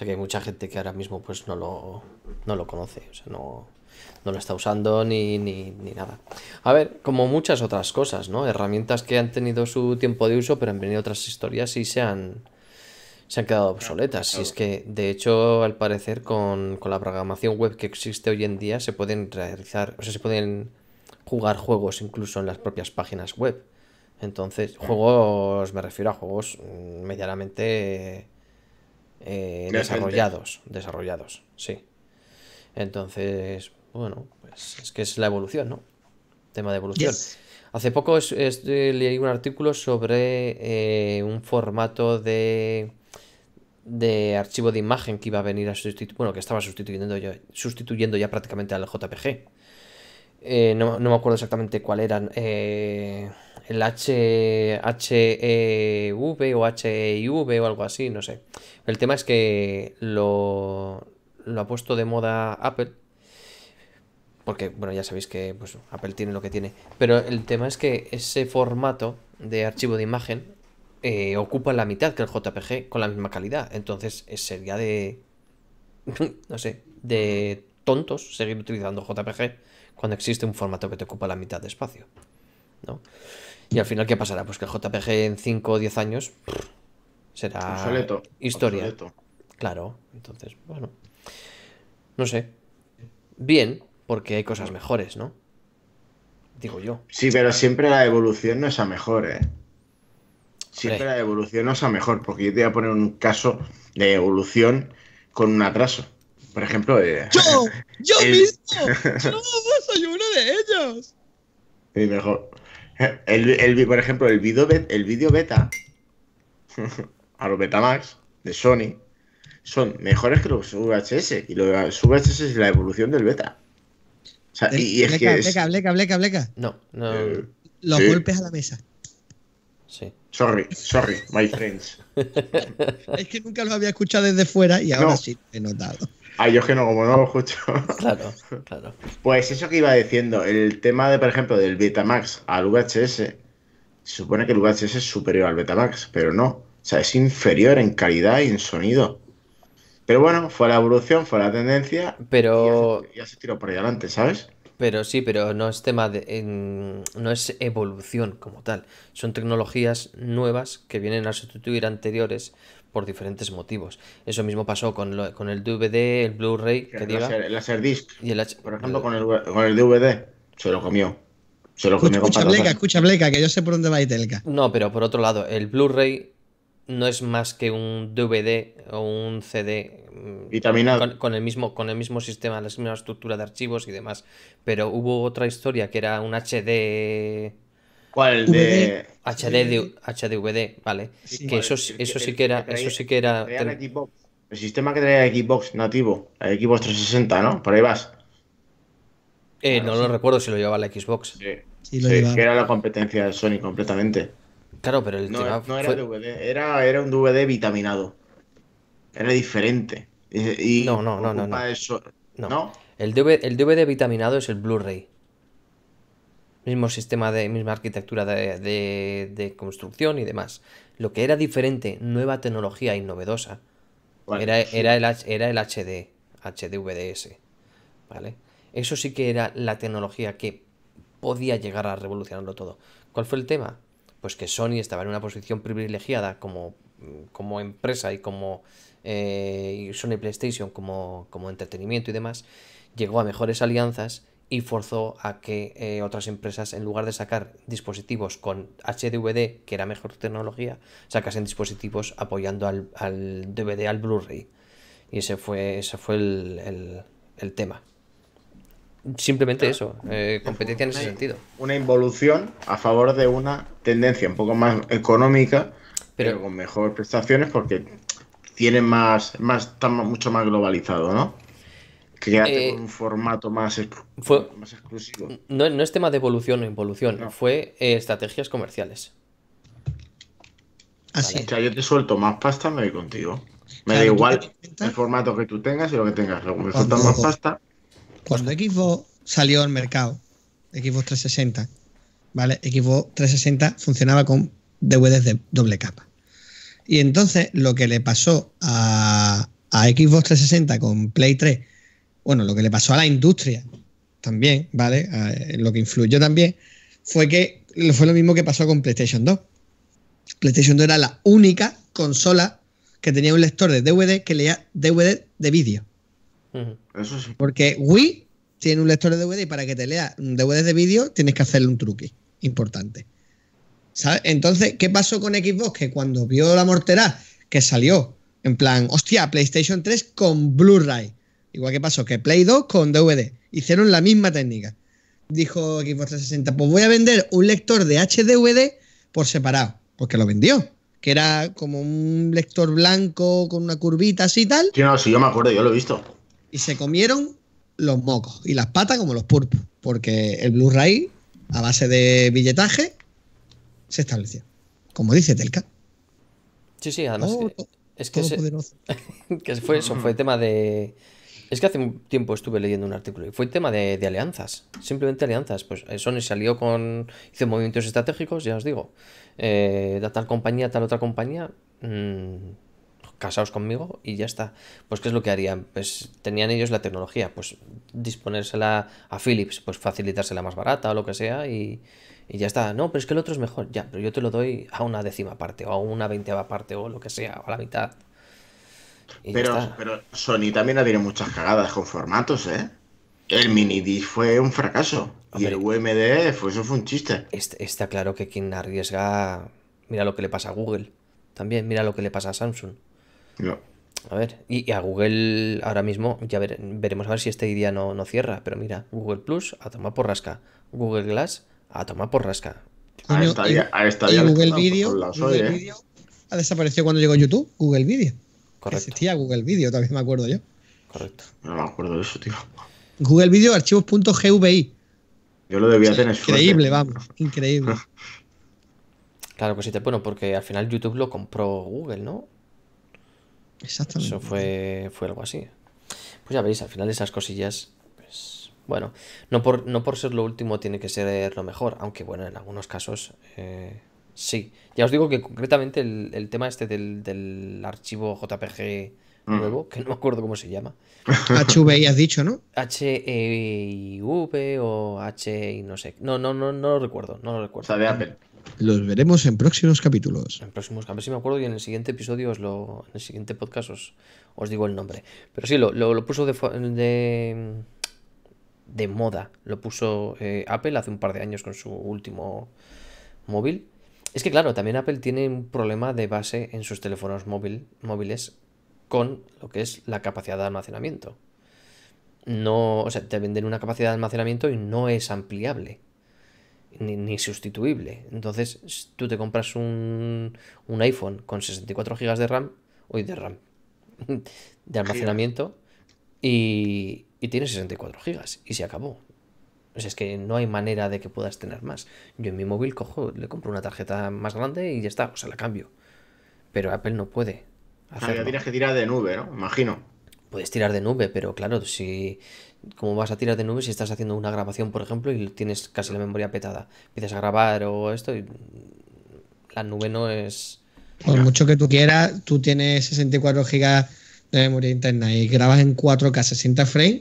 sea que hay mucha gente que ahora mismo pues no lo, no lo conoce, o sea, no, lo está usando ni, nada. A ver, como muchas otras cosas, ¿no? Herramientas que han tenido su tiempo de uso, pero han venido otras historias y se han, se han quedado obsoletas. Y es que, de hecho, al parecer, con, con, la programación web que existe hoy en día, se pueden realizar, o sea, se pueden jugar juegos incluso en las propias páginas web. Entonces, juegos, me refiero a juegos mm, medianamente eh, desarrollados, desarrollados, sí. Entonces, bueno, pues es que es la evolución, ¿no? Tema de evolución. Hace poco eh, leí un artículo sobre eh, un formato de, de archivo de imagen que iba a venir a sustituir, bueno, que estaba sustituyendo ya, sustituyendo ya prácticamente al JPG. no, me acuerdo exactamente cuál era Eh, el H, HEV o HIV e o algo así, no sé. El tema es que lo, lo ha puesto de moda Apple. Porque, bueno, ya sabéis que pues, Apple tiene lo que tiene. Pero el tema es que ese formato de archivo de imagen eh, ocupa la mitad que el JPG con la misma calidad. Entonces sería de... no sé, de tontos seguir utilizando JPG cuando existe un formato que te ocupa la mitad de espacio. ¿No? Y al final, ¿qué pasará? Pues que el JPG en 5 o 10 años será historia. Claro, entonces, bueno. No sé. Bien, porque hay cosas mejores, ¿no? Digo yo. Sí, pero siempre la evolución no es a mejor, ¿eh? Siempre la evolución no es a mejor, porque yo te voy a poner un caso de evolución con un atraso. Por ejemplo, eh, yo, yo mismo, yo soy uno de ellos. Y mejor. El, el, por ejemplo, el video, el video beta a los Betamax de Sony son mejores que los VHS. Y los VHS es la evolución del beta. O sea, y, es que. Es... No, no. Eh, los golpes a la mesa. Sí. Sorry, sorry, my friends. es que nunca lo había escuchado desde fuera y ahora sí he notado. Ay, ah, yo que no, como no lo Claro, claro. Pues eso que iba diciendo, el tema de, por ejemplo, del Betamax al VHS, se supone que el VHS es superior al Betamax, pero no. O sea, es inferior en calidad y en sonido. Pero bueno, fue la evolución, fue la tendencia. Pero. Ya se, tiró por ahí adelante, ¿sabes? Pero sí, pero no es tema de. no es evolución como tal. Son tecnologías nuevas que vienen a sustituir anteriores por diferentes motivos. Eso mismo pasó con, el DVD, el Blu-ray, el diga. Laserdisc. por ejemplo, con el, con el DVD se lo comió. Se lo escucha, comió bleca, escucha bleca, que yo sé por dónde va Itelka. No, pero por otro lado, el Blu-ray no es más que un DVD o un CD mm, Vitaminado. con, el mismo, con el mismo sistema, la misma estructura de archivos y demás. Pero hubo otra historia que era un HD ¿Cuál? De... HD, HDVD, vale. que eso, eso, sí que era, eso sí que era. el sistema que traía Xbox nativo, el Xbox 360, ¿no? Por ahí vas. Eh, no lo recuerdo si lo llevaba la Xbox. Sí, que era la competencia de Sony completamente. Claro, pero el no, era DVD, era, un DVD vitaminado. Era diferente. Y, no, no, no, no. el DVD vitaminado es el Blu-ray mismo sistema de misma arquitectura de, construcción y demás. Lo que era diferente, nueva tecnología y novedosa, era, era, el, era el HD, HDVDS. ¿Vale? Eso sí que era la tecnología que podía llegar a revolucionarlo todo. ¿Cuál fue el tema? Pues que Sony estaba en una posición privilegiada como, como empresa y como eh, Sony PlayStation como, como entretenimiento y demás, llegó a mejores alianzas y forzó a que eh, otras empresas, en lugar de sacar dispositivos con HDVD, que era mejor tecnología, sacasen dispositivos apoyando al, DVD, al Blu-ray. Y ese fue, ese fue el, tema. Simplemente eso, eh, competencia en ese sentido. Una involución a favor de una tendencia un poco más económica, pero, con mejores prestaciones porque tiene más, más, está mucho más globalizado, ¿no? Quédate eh, un formato más, exclusivo. No, no, es tema de evolución o involución, fue eh, estrategias comerciales. Así. Ah, yo te suelto más pasta, me voy contigo. Me da igual el formato que tú tengas y lo que tengas. me más pasta. Cuando Xbox salió al mercado, Xbox 360, ¿vale? Xbox 360 funcionaba con DVDs de doble capa. Y entonces lo que le pasó a, a Xbox 360 con Play 3 bueno, lo que le pasó a la industria también, ¿vale? Eh, lo que influyó también fue que fue lo mismo que pasó con PlayStation 2. PlayStation 2 era la única consola que tenía un lector de DVD que leía DVD de vídeo. Eso sí. Porque Wii tiene un lector de DVD y para que te lea DVD de vídeo tienes que hacerle un truque importante. ¿Sabes? Entonces, ¿qué pasó con Xbox? Que cuando vio la mortera que salió, en plan, hostia, PlayStation 3 con Blu-ray. Igual que pasó, que Play 2 con DVD. Hicieron la misma técnica. Dijo Xbox 360, pues voy a vender un lector de HDVD por separado. Porque lo vendió. Que era como un lector blanco con una curvita así tal. Sí, no, sí, yo me acuerdo, yo lo he visto. Y se comieron los mocos y las patas como los purpos. Porque el Blu-ray, a base de billetaje, se estableció. Como dice Telka. Sí, sí, además. Oh, eh, que, es que, fue eso, fue tema de es que hace un tiempo estuve leyendo un artículo y fue tema de, alianzas. Simplemente alianzas. Pues eh, Sony salió con. hizo movimientos estratégicos, ya os digo. Eh, tal compañía, tal otra compañía. Mm, casaos conmigo y ya está. Pues, ¿qué es lo que harían? Pues tenían ellos la tecnología, pues disponérsela a Philips, pues facilitársela más barata o lo que sea y, ya está. No, pero es que el otro es mejor, ya, pero yo te lo doy a una décima parte o a una veinteava parte o lo que sea, o a la mitad. Pero, pero Sony también ha tenido muchas cagadas con formatos, ¿eh? El mini disc fue un fracaso. y el UMD, fue, pues eso fue un chiste. Este, está claro que quien arriesga. Mira lo que le pasa a Google. También, mira lo que le pasa a Samsung. No. A ver, y, a Google ahora mismo, ya veremos a ver si este día no, no cierra. Pero mira, Google Plus a tomar por rasca. Google Glass a tomar por rasca. Google Video ha desaparecido cuando llegó YouTube. Google Video. Correcto. Existía Google Video, también me acuerdo yo. Correcto. No me acuerdo de eso, tío. Google Video archivos.gvi. Yo lo debía tener Increíble, vamos. Increíble. Claro, que pues sí, te bueno, porque al final YouTube lo compró Google, ¿no? Exactamente. Eso fue, fue algo así. Pues ya veis, al final esas cosillas, pues bueno, no por, no por ser lo último tiene que ser lo mejor, aunque bueno, en algunos casos eh, Sí, ya os digo que concretamente el, tema este del, archivo JPG mm. nuevo, que no me acuerdo cómo se llama. HVI has dicho, ¿no? h H-E-I-V o H no sé. No, no, no, no lo recuerdo, no lo recuerdo. O sea, de Apple. Los veremos en próximos capítulos. En próximos capítulos, sí me acuerdo y en el siguiente episodio os lo, en el siguiente podcast os, digo el nombre. Pero sí, lo, puso de, de, moda. Lo puso eh, Apple hace un par de años con su último móvil. Es que claro, también Apple tiene un problema de base en sus teléfonos móviles con lo que es la capacidad de almacenamiento. No, o sea, te venden una capacidad de almacenamiento y no es ampliable ni, sustituible. Entonces, tú te compras un, iPhone con 64 GB de RAM, o de RAM, de almacenamiento, y, y tiene 64 GB y se acabó. O sea es que no hay manera de que puedas tener más. Yo en mi móvil cojo, le compro una tarjeta más grande y ya está, o sea, la cambio. Pero Apple no puede. Ah, tienes que tirar de nube, ¿no? Imagino. Puedes tirar de nube, pero claro, si. como vas a tirar de nube si estás haciendo una grabación, por ejemplo, y tienes casi la memoria petada? Empiezas a grabar o esto y. La nube no es. Por mucho que tú quieras, tú tienes 64 gigas de memoria interna y grabas en 4K 60 frames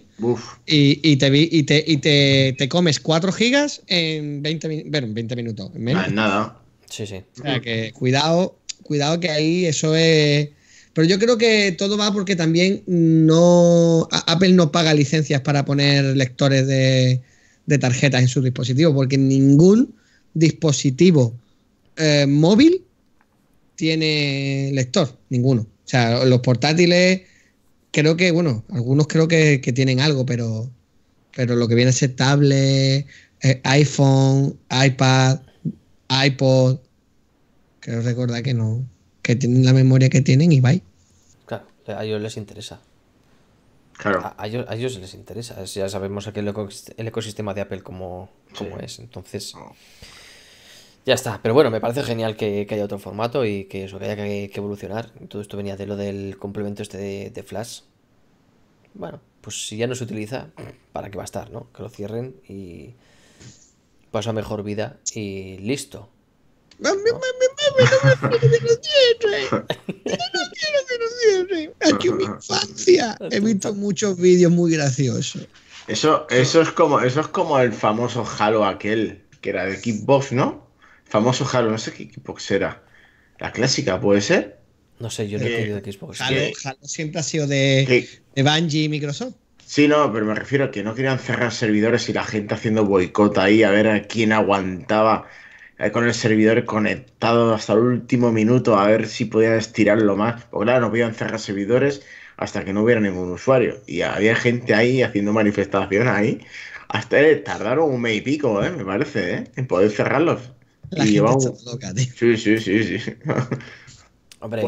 y, te, y, te, comes 4 gigas en 20, 20 minutos. nada. O que cuidado, cuidado que ahí eso es... Pero yo creo que todo va porque también no Apple no paga licencias para poner lectores de, de tarjetas en sus dispositivos, porque ningún dispositivo eh, móvil tiene lector, ninguno. O sea, los portátiles, creo que, bueno, algunos creo que, tienen algo, pero, pero lo que viene a ser tablet, eh, iPhone, iPad, iPod, creo recordar que no, que tienen la memoria que tienen y bye. Claro, a ellos les interesa. Claro. A, ellos, les interesa. Ya sabemos aquí el, ecosistema de Apple como, es. Entonces. Ya está, pero bueno, me parece genial que, haya otro formato y que eso, que haya que, evolucionar. Todo esto venía de lo del complemento este de, Flash. Bueno, pues si ya no se utiliza, ¿para qué va a estar, no? Que lo cierren y pasa mejor vida y listo. no me que No Aquí en mi infancia he visto muchos vídeos muy graciosos. Eso, eso es como, eso es como el famoso Halo aquel, que era de Kickbox, ¿no? famoso Halo, no sé qué Xbox era ¿La clásica puede ser? No sé, yo no he tenido eh, Xbox. Halo, Halo, siempre ha sido de, Bungie y Microsoft. Sí, no, pero me refiero a que no querían cerrar servidores y la gente haciendo boicot ahí a ver a quién aguantaba eh, con el servidor conectado hasta el último minuto a ver si podían estirarlo más. Porque claro, no podían cerrar servidores hasta que no hubiera ningún usuario. Y había gente ahí haciendo manifestación ahí. Hasta tardaron un mes y pico, ¿eh? me parece, en poder cerrarlos. La Sí, sí, sí, sí. Hombre,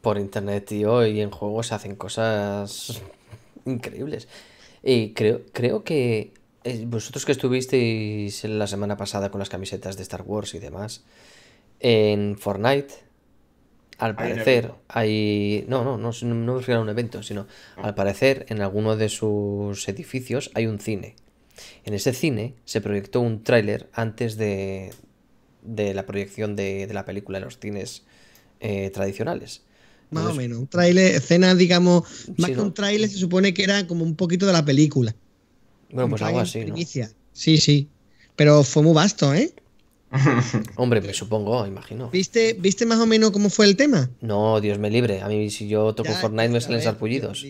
por, internet, y y en juegos se hacen cosas increíbles. Y creo, creo que eh, vosotros que estuvisteis la semana pasada con las camisetas de Star Wars y demás, en Fortnite, al parecer, hay. No, no, no, no me refiero un evento, sino al ah. parecer, en alguno de sus edificios hay un cine. En ese cine se proyectó un tráiler antes de, la proyección de, la película en los cines eh, tradicionales. Más o menos, un tráiler, escena, digamos, más que un tráiler se supone que era como un poquito de la película. Bueno, pues algo así, ¿no? Sí, sí. Pero fue muy vasto, ¿eh? Hombre, me pues supongo, imagino. ¿Viste, ¿Viste más o menos cómo fue el tema? No, Dios me libre. A mí, si yo toco Fortnite, me salen sarpullidos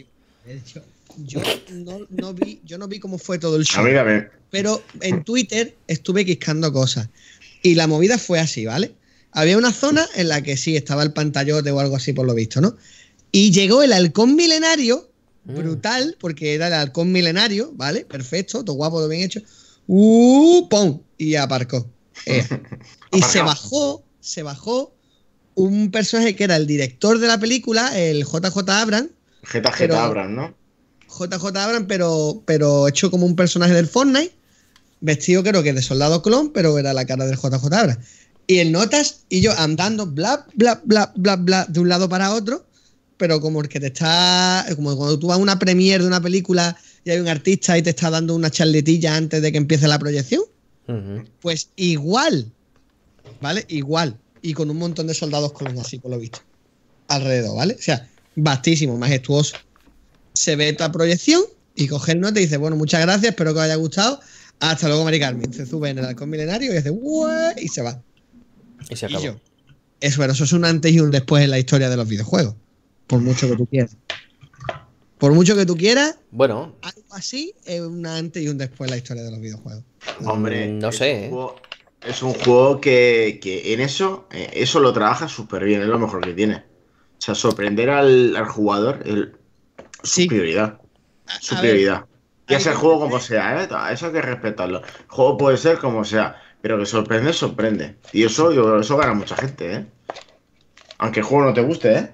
yo no, vi, yo no vi cómo fue todo el show. A ver, a ver. Pero en Twitter estuve quiscando cosas. Y la movida fue así, ¿vale? Había una zona en la que sí estaba el pantallote o algo así, por lo visto, ¿no? Y llegó el halcón milenario, mm. brutal, porque era el halcón milenario, ¿vale? Perfecto, todo guapo, todo bien hecho. ¡Uh! ¡Pum! Y aparcó. Eh. Y se bajó, se bajó un personaje que era el director de la película, el JJ Abrams. JJ Abrams, ¿no? JJ Abrams, pero, pero hecho como un personaje del Fortnite, vestido creo que de soldado clon, pero era la cara del JJ Abrams. Y en Notas y yo andando, bla, bla, bla, bla, bla, de un lado para otro, pero como el que te está, como cuando tú vas a una premiere de una película y hay un artista y te está dando una charletilla antes de que empiece la proyección, pues igual, ¿vale? Igual. Y con un montón de soldados clon así, por lo visto. Alrededor, ¿vale? O sea, vastísimo, majestuoso se ve esta proyección y coge el nota y dice, bueno, muchas gracias, espero que os haya gustado. Hasta luego, Mari Carmen. Se sube en el halcón milenario y hace y se va. Y se acabó. eso, bueno, eso es un antes y un después en la historia de los videojuegos. Por mucho que tú quieras. Por mucho que tú quieras. Bueno. Algo así es un antes y un después en la historia de los videojuegos. Hombre, mm, no sé. ¿eh? es un juego que, en eso, eh, eso lo trabaja súper bien, es lo mejor que tiene. O sea, sorprender al, al jugador, el, su prioridad. Su prioridad. Ya sea el juego como sea, ¿eh? Eso hay que respetarlo. El juego puede ser como sea, pero que sorprende, sorprende. Y eso, eso gana mucha gente, ¿eh? Aunque el juego no te guste, ¿eh?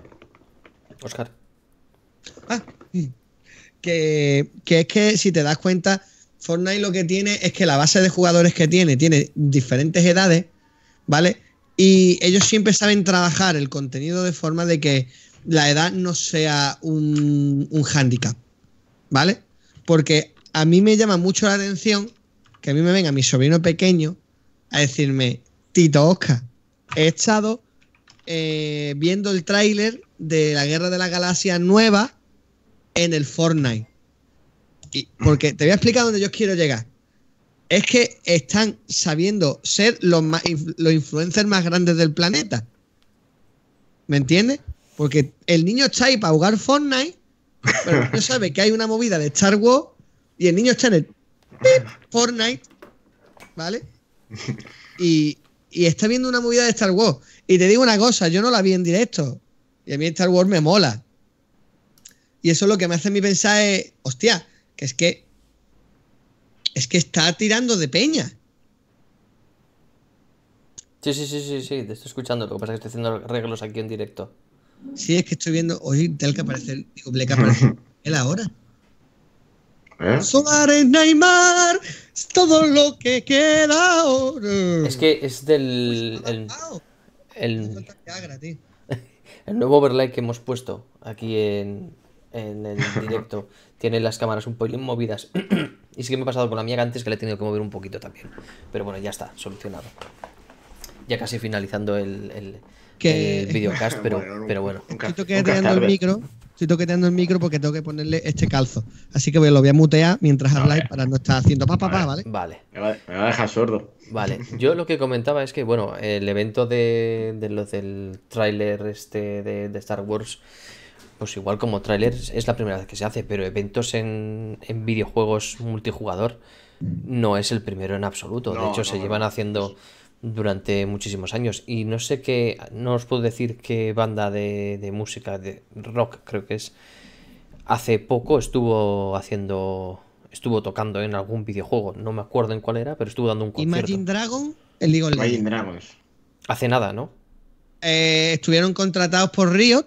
Oscar. Ah, que, que es que si te das cuenta, Fortnite lo que tiene es que la base de jugadores que tiene, tiene diferentes edades, ¿vale? Y ellos siempre saben trabajar el contenido de forma de que la edad no sea un, un hándicap, ¿vale? Porque a mí me llama mucho la atención que a mí me venga mi sobrino pequeño a decirme, Tito Oscar, he estado eh, viendo el tráiler de la Guerra de la Galaxia nueva en el Fortnite. Y, porque te voy a explicar dónde yo quiero llegar. Es que están sabiendo ser los, más, los influencers más grandes del planeta. ¿Me entiendes? Porque el niño está ahí para jugar Fortnite, pero no sabe que hay una movida de Star Wars y el niño está en el Fortnite, ¿vale? Y, está viendo una movida de Star Wars. Y te digo una cosa, yo no la vi en directo. Y a mí Star Wars me mola. Y eso es lo que me hace a mí pensar es, hostia, que es que es que está tirando de peña. Sí, sí, sí, sí, sí, te estoy escuchando. Lo que pasa es que estoy haciendo arreglos aquí en directo. Sí, es que estoy viendo hoy tal que aparece digo, bleca aparece el ahora. ¿Eh? Solar en Neymar, es todo lo que queda ahora. Es que es del. Pues el, nuevo overlay que hemos puesto aquí en, en el directo tiene las cámaras un poquito movidas. y sí que me he pasado con la mía antes que le he tenido que mover un poquito también. Pero bueno, ya está, solucionado ya casi finalizando el, videocast, pero bueno. Pero bueno. estoy toqueteando el micro, el micro porque tengo que ponerle este calzo. Así que lo voy a mutear mientras habla para no estar haciendo papá ¿vale? Vale. Me va, a dejar sordo. Vale. Yo lo que comentaba es que, bueno, el evento de, de los del tráiler este de, Star Wars pues igual como tráiler es la primera vez que se hace, pero eventos en, en videojuegos multijugador no es el primero en absoluto. de hecho, se llevan haciendo durante muchísimos años. Y no sé qué, no os puedo decir qué banda de, música, de rock creo que es, hace poco estuvo haciendo, estuvo tocando en algún videojuego, no me acuerdo en cuál era, pero estuvo dando un concierto. Imagine Dragon, el League of Legends. Dragons. Hace nada, ¿no? Eh, estuvieron contratados por Riot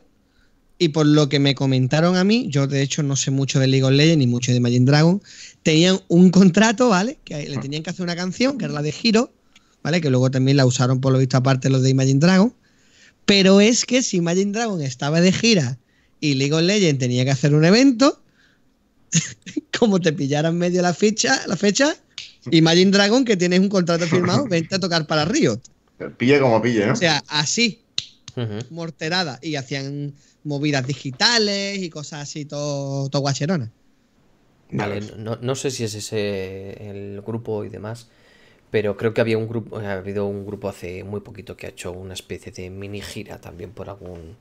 y por lo que me comentaron a mí, yo de hecho no sé mucho de League of Legends ni mucho de Imagine Dragon, tenían un contrato, ¿vale? Que le ah. tenían que hacer una canción, que era la de giro ¿vale? Que luego también la usaron por lo visto aparte los de Imagine Dragon. Pero es que si Imagine Dragon estaba de gira y League of Legends tenía que hacer un evento, como te pillaran medio la fecha, la fecha, Imagine Dragon, que tienes un contrato firmado, vente a tocar para Riot. Pille como pille, ¿no? O sea, así. Morterada. Y hacían movidas digitales y cosas así, todo, todo guacherona. Vale, no, no, sé si es ese el grupo y demás, pero creo que había un grupo, ha habido un grupo hace muy poquito que ha hecho una especie de mini gira también por algún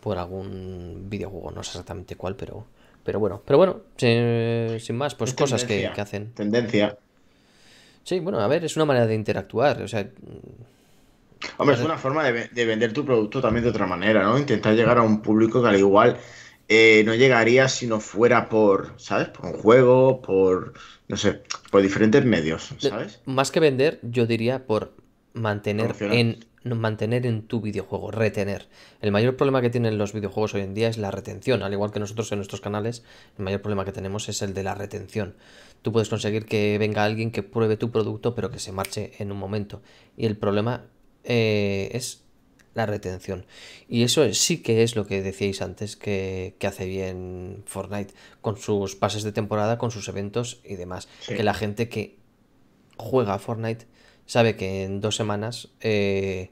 por algún videojuego, no sé exactamente cuál, pero pero bueno, pero bueno, sin más, pues cosas que, hacen. Tendencia. Sí, bueno, a ver, es una manera de interactuar, o sea. Hombre, es una forma de, de vender tu producto también de otra manera, ¿no? Intentar llegar a un público que al igual eh, no llegaría si no fuera por, ¿sabes? Por un juego, por, no sé, por diferentes medios, ¿sabes? Más que vender, yo diría por mantener en, mantener en tu videojuego, retener. El mayor problema que tienen los videojuegos hoy en día es la retención, al igual que nosotros en nuestros canales, el mayor problema que tenemos es el de la retención. Tú puedes conseguir que venga alguien que pruebe tu producto pero que se marche en un momento. Y el problema eh, es la retención. Y eso sí que es lo que decíais antes que, hace bien Fortnite, con sus pases de temporada, con sus eventos y demás. Que la gente que juega a Fortnite sabe que en dos semanas, eh,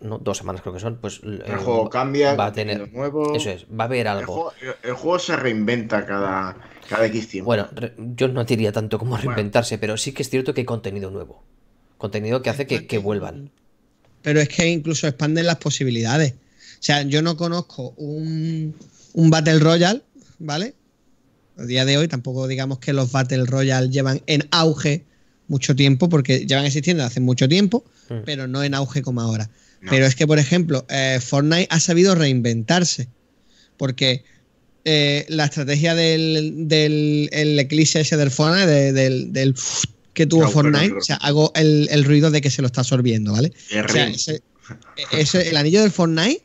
no, dos semanas creo que son, pues... El eh, juego cambia, va a tener nuevo. Eso es, va a haber algo. El juego, se reinventa cada, cada X Bueno, yo no diría tanto como reinventarse, pero sí que es cierto que hay contenido nuevo. Contenido que hace que, que vuelvan pero es que incluso expanden las posibilidades. O sea, yo no conozco un, Battle Royale, ¿vale? A día de hoy tampoco digamos que los Battle Royale llevan en auge mucho tiempo, porque llevan existiendo hace mucho tiempo, mm. pero no en auge como ahora. Pero es que, por ejemplo, eh, Fortnite ha sabido reinventarse, porque eh, la estrategia del, eclipse ese del Fortnite, del, del que tuvo Fortnite, o sea, hago el, ruido de que se lo está absorbiendo, ¿vale? O sea, el anillo del Fortnite,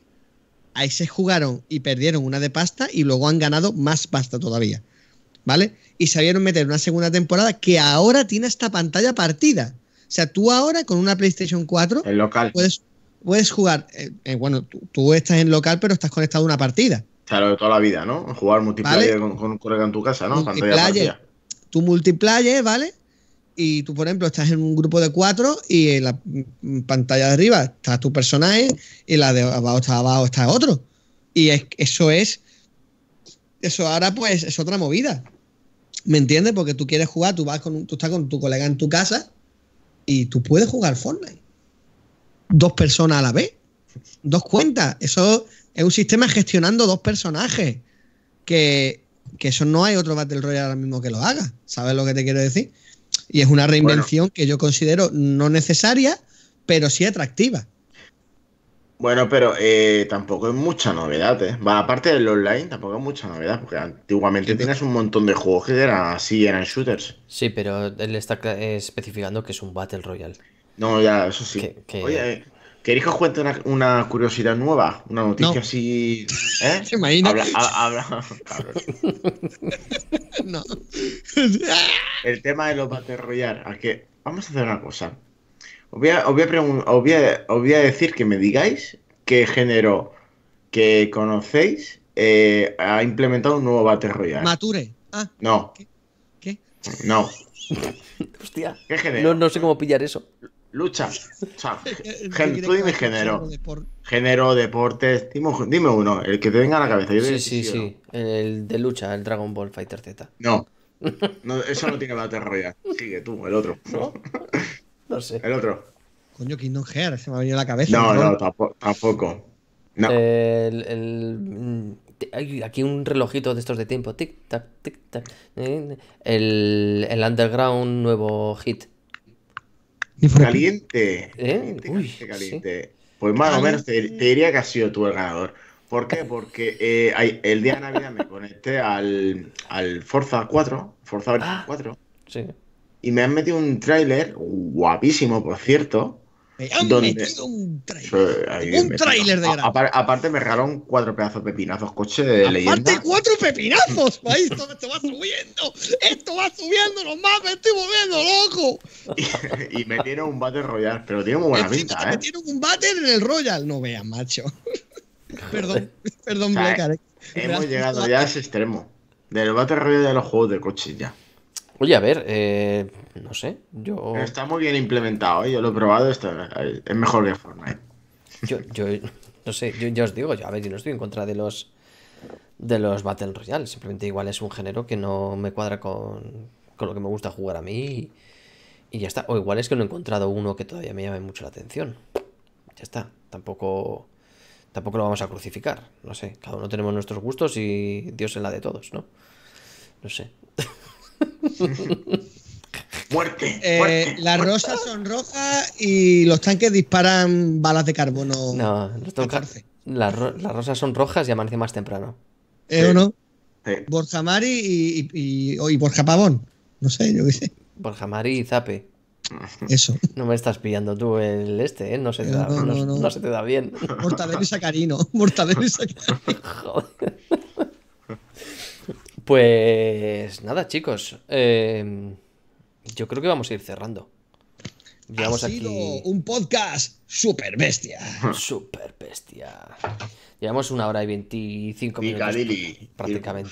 ahí se jugaron y perdieron una de pasta y luego han ganado más pasta todavía, ¿vale? Y sabieron meter una segunda temporada que ahora tiene esta pantalla partida. O sea, tú ahora con una PlayStation 4 el local. Puedes, puedes jugar, eh, eh, bueno, tú, estás en local pero estás conectado a una partida. Claro, de toda la vida, ¿no? Jugar multiplayer con, un en tu casa, ¿no? tu multiplayer, ¿vale? y tú, por ejemplo, estás en un grupo de cuatro y en la pantalla de arriba está tu personaje y la de abajo está abajo está otro. Y eso es, eso ahora pues es otra movida. ¿Me entiendes? Porque tú quieres jugar, tú vas con, tú estás con tu colega en tu casa y tú puedes jugar Fortnite. Dos personas a la vez, dos cuentas. Eso es un sistema gestionando dos personajes. Que, que eso no hay otro Battle Royale ahora mismo que lo haga. ¿Sabes lo que te quiero decir? Y es una reinvención que yo considero no necesaria, pero sí atractiva. Bueno, pero eh, tampoco es mucha novedad, ¿eh? aparte del online, tampoco es mucha novedad, porque antiguamente tenías un montón de juegos que eran así, eran shooters. Sí, pero él está especificando que es un Battle Royale. No, ya, eso sí. Eh, ¿Queréis que os cuente una, curiosidad nueva? Una noticia así. ¿Eh? Se Habla, no. El tema de los Battle Royale. ¿a Vamos a hacer una cosa. Os voy a, decir que me digáis qué género que conocéis eh, ha implementado un nuevo Battle Mature. Ah. No. ¿Qué? No. Hostia. género? no sé cómo pillar eso. Lucha. O sea, tú dime género. género, deportes. Dime, uno, el que te venga a la cabeza. sí, sí, sí. El de lucha, el Dragon Ball Fighter Z. No. eso no tiene la Royale. Sigue tú, el otro. ¿No? sé. El otro. Coño, Kingdom Hearts, se me ha venido a la cabeza. No, no, tampoco. No. El, mm, aquí un relojito de estos de tiempo. Tic, tac, tic, tac. Eh, el, el Underground nuevo hit. Caliente. ¿Eh? Uy, caliente. Pues más o menos te, diría que has sido tú el ganador. ¿Por qué? Porque eh, el día de Navidad me conecté al, Forza 4, Forza 4, ah, sí. y me han metido un tráiler guapísimo, por cierto, me han metido un trailer. un trailer de gran. aparte me regalaron cuatro pedazos de pepinazos, coche de aparte, leyenda. Aparte cuatro pepinazos, esto, va subiendo, esto va subiendo, los más me estoy moviendo loco. y, me tiene un Battle Royal, pero tiene muy buena pinta, ¿eh? Me tiene un Battle en el Royal, no veas, macho. perdón, perdón, ¿eh? Hemos llegado ya a ese extremo. Del Battle royal de los juegos de coches ya. Oye, a ver, eh, no sé, yo... Está muy bien implementado, ¿eh? yo lo he probado, está, eh, es mejor que Fortnite. Yo, yo no sé, yo ya os digo, yo, a ver, yo no estoy en contra de los de los Battle Royale, simplemente igual es un género que no me cuadra con, con lo que me gusta jugar a mí y, ya está. O igual es que no he encontrado uno que todavía me llame mucho la atención. Ya está, tampoco tampoco lo vamos a crucificar, no sé, cada uno tenemos nuestros gustos y Dios en la de todos, ¿no? No sé. muerte. Eh, las rosas son rojas y los tanques disparan balas de carbono. No, las, las rosas son rojas y amanecen más temprano. ¿Eh o no? Borja y, Borja Pavón. No sé, yo qué sé. Borja y Zape. Eso. No me estás pillando tú el este, ¿eh? No se te, da, se te da bien. Mortadelo y sacarino. Mortadelo y sacarino. Joder. Pues nada, chicos. Em, yo creo que vamos a ir cerrando. Llevamos sido aquí... un podcast super bestia. Super bestia. Llevamos una hora y 25 minutos prácticamente.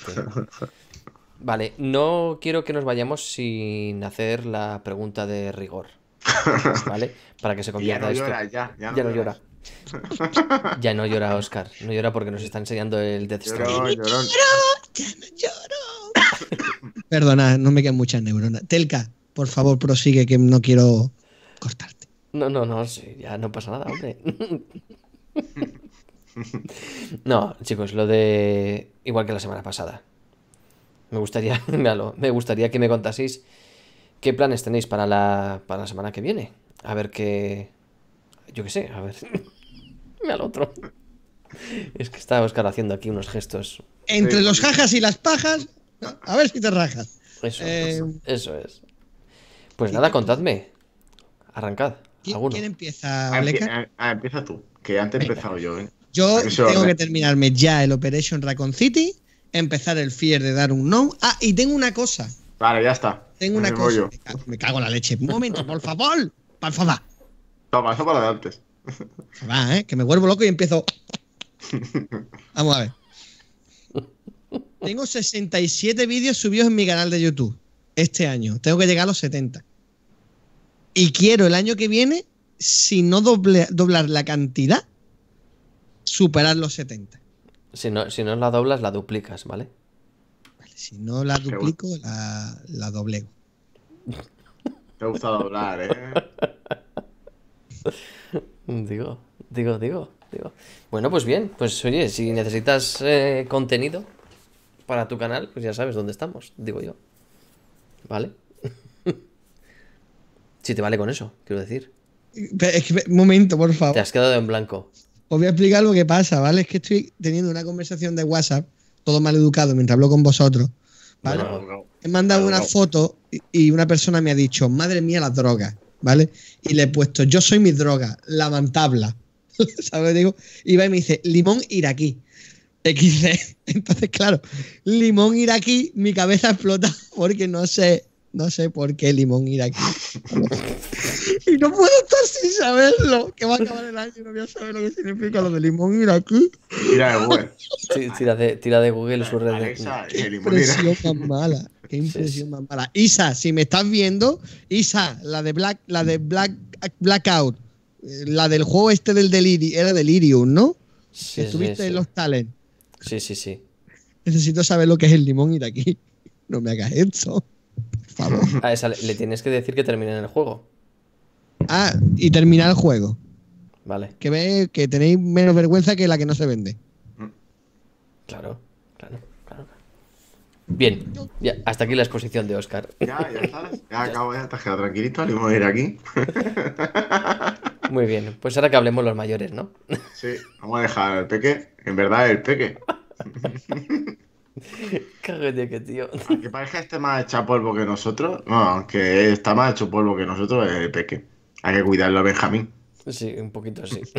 Vale, no quiero que nos vayamos sin hacer la pregunta de rigor. ¿Vale? Para que se convierta ya no ya, ya no llora. Ya no llora Oscar, no llora porque nos está enseñando el Death Lloro, lloro. ¡Ya no lloro! Perdona, no me quedan muchas neuronas. Telka, por favor, prosigue que no quiero cortarte. No, no, no, sí, ya no pasa nada, hombre. No, chicos, lo de. Igual que la semana pasada. Me gustaría, me gustaría que me contaseis qué planes tenéis para la, para la semana que viene. A ver qué. Yo qué sé, a ver me al otro. Es que estaba Oscar haciendo aquí unos gestos. Entre los jajas y las pajas, a ver si te rajas. Eso, eh, eso es. Pues nada, contadme. Arrancad. ¿Quién, empieza? Ah, ah, ah, empieza tú, que antes he empezado yo. ¿eh? Yo ah, tengo que terminarme ya el Operation Raccoon City, empezar el Fear de dar un no. Ah, y tengo una cosa. Vale, ya está. Tengo una cosa. Me cago, en la leche. Un momento, por favor. Por favor. Toma, eso para antes Va, ¿eh? Que me vuelvo loco y empiezo. Vamos a ver. Tengo 67 vídeos subidos en mi canal de YouTube este año. Tengo que llegar a los 70. Y quiero el año que viene, si no doble, doblar la cantidad, superar los 70. Si no, si no la doblas, la duplicas, ¿vale? si no la duplico, la, la doblego. Te gusta doblar, ¿eh? digo, digo, digo, digo. Bueno, pues bien, pues oye, si necesitas eh, contenido para tu canal, pues ya sabes dónde estamos, digo yo. ¿Vale? si te vale con eso, quiero decir. Es que, momento, por favor. Te has quedado en blanco. Os voy a explicar lo que pasa, ¿vale? Es que estoy teniendo una conversación de WhatsApp, todo mal educado, mientras hablo con vosotros. He mandado una foto y una persona me ha dicho, madre mía, las drogas. ¿vale? Y le he puesto, yo soy mi droga, la mantabla. ¿Sabes? Digo, y va y me dice, limón iraquí. x Entonces, claro, limón iraquí, mi cabeza explota porque no sé no sé por qué Limón ir aquí. y no puedo estar sin saberlo. Que va a acabar el año y no voy a saber lo que significa lo de Limón ir aquí. Tira de Google. tira, de, Google su red. Qué impresión tan mala. Qué impresión más mala. Isa, si me estás viendo, Isa, la de Black, la de Black Blackout, eh, la del juego este del Delirium, era Delirium, ¿no? Sí, Estuviste en los talent Sí, sí, sí. Necesito saber lo que es el limón ir aquí. No me hagas eso Ah, le, tienes que decir que termine el juego. Ah, y terminar el juego. Vale. Que ve que tenéis menos vergüenza que la que no se vende. Mm. Claro, claro, claro. Bien, ya, hasta aquí la exposición de Oscar. Ya, ya sabes. Ya acabo de quedado tranquilito, le vamos a ir aquí. Muy bien, pues ahora que hablemos los mayores, ¿no? Sí, vamos a dejar el peque, en verdad el peque. que tío. Aunque parezca esté más hecha polvo que nosotros, no, aunque está más hecho polvo que nosotros, peque. Hay que cuidarlo a Benjamín. Sí, un poquito así.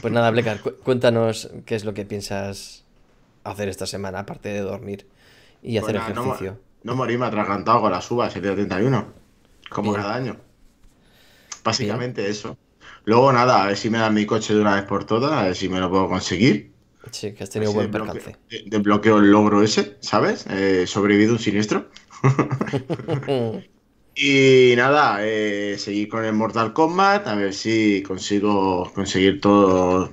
pues nada, Blecar, cuéntanos qué es lo que piensas hacer esta semana, aparte de dormir y hacer pues ejercicio. No, morirme morí, me atragantado con las uvas, 731. Como cada año. Básicamente eso. Luego nada, a ver si me dan mi coche de una vez por todas, a ver si me lo puedo conseguir. Sí, que has tenido pues, buen eh, percance. Desbloqueo el logro ese, ¿sabes? Eh, sobrevivido un siniestro. y nada, eh, seguir con el Mortal Kombat, a ver si consigo conseguir todo.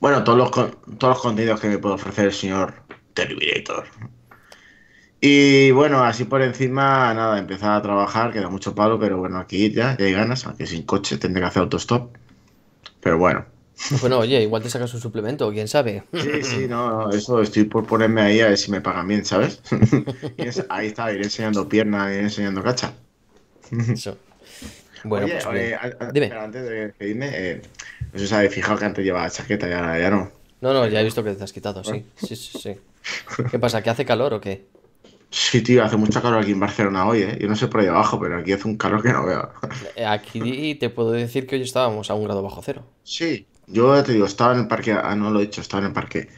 Bueno, todos los, todos los contenidos que me puede ofrecer el señor Terminator. Y bueno, así por encima, nada, empezar a trabajar, queda mucho palo, pero bueno, aquí ya, ya hay ganas, aunque sin coche tendré que hacer autostop. Pero bueno. Bueno, oye, igual te sacas un suplemento, quién sabe. Sí, sí, no, eso estoy por ponerme ahí a ver si me pagan bien, ¿sabes? ahí está, iré enseñando pierna, iré enseñando cacha. Eso. Bueno, pues, dime. antes de irme, eh, no sé habéis fijado que antes llevaba chaqueta y ahora ya no. No, no, ya he visto que te has quitado, sí. Sí, sí, sí. ¿Qué pasa? ¿Que hace calor o qué? Sí, tío, hace mucho calor aquí en Barcelona hoy, ¿eh? Yo no sé por ahí abajo, pero aquí hace un calor que no veo. Aquí te puedo decir que hoy estábamos a un grado bajo cero. Sí, yo te digo, estaba en el parque. Ah, no lo he dicho, estaba en el parque.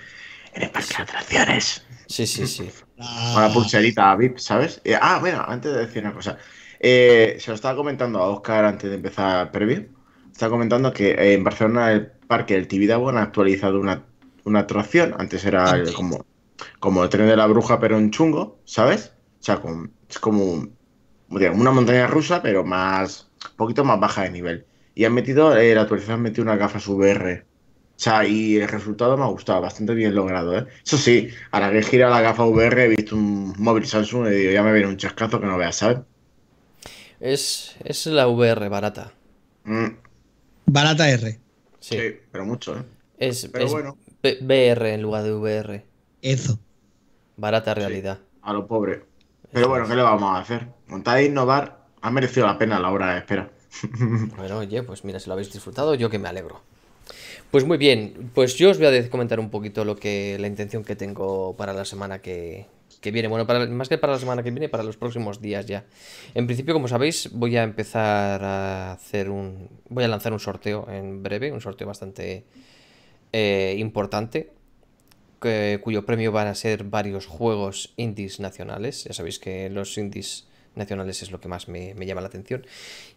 En el parque de atracciones. Sí, sí, sí. Ah. Con la pulserita VIP, ¿sabes? Eh, ah, bueno, antes de decir una cosa. Eh, se lo estaba comentando a Oscar antes de empezar el preview Estaba comentando que eh, en Barcelona el parque del Tibidabo han actualizado una, una atracción. Antes era como, como el tren de la bruja, pero un chungo, ¿sabes? O sea, es como una montaña rusa, pero más. un poquito más baja de nivel. Y han metido, eh, la actualización han metido unas gafas VR. O sea, y el resultado me ha gustado, bastante bien logrado, ¿eh? Eso sí, ahora que que gira la gafa VR he visto un móvil Samsung y digo, ya me viene un chascazo que no veas, ¿sabes? Es, es la VR barata. Mm. Barata R. Sí. pero mucho, ¿eh? Es, pero bueno. VR en lugar de VR. Eso. Barata realidad. a lo pobre. Pero bueno, ¿qué le vamos a hacer? Montar e innovar ha merecido la pena la hora de espera. Bueno, oye, pues mira, si lo habéis disfrutado, yo que me alegro. Pues muy bien, pues yo os voy a comentar un poquito lo que la intención que tengo para la semana que, viene. Bueno, más que para la semana que viene, para los próximos días ya. En principio, como sabéis, voy a empezar a hacer un. Voy a lanzar un sorteo en breve, un sorteo bastante eh, importante, cuyo premio van a ser varios juegos indies nacionales. Ya sabéis que los indies nacionales es lo que más me, llama la atención.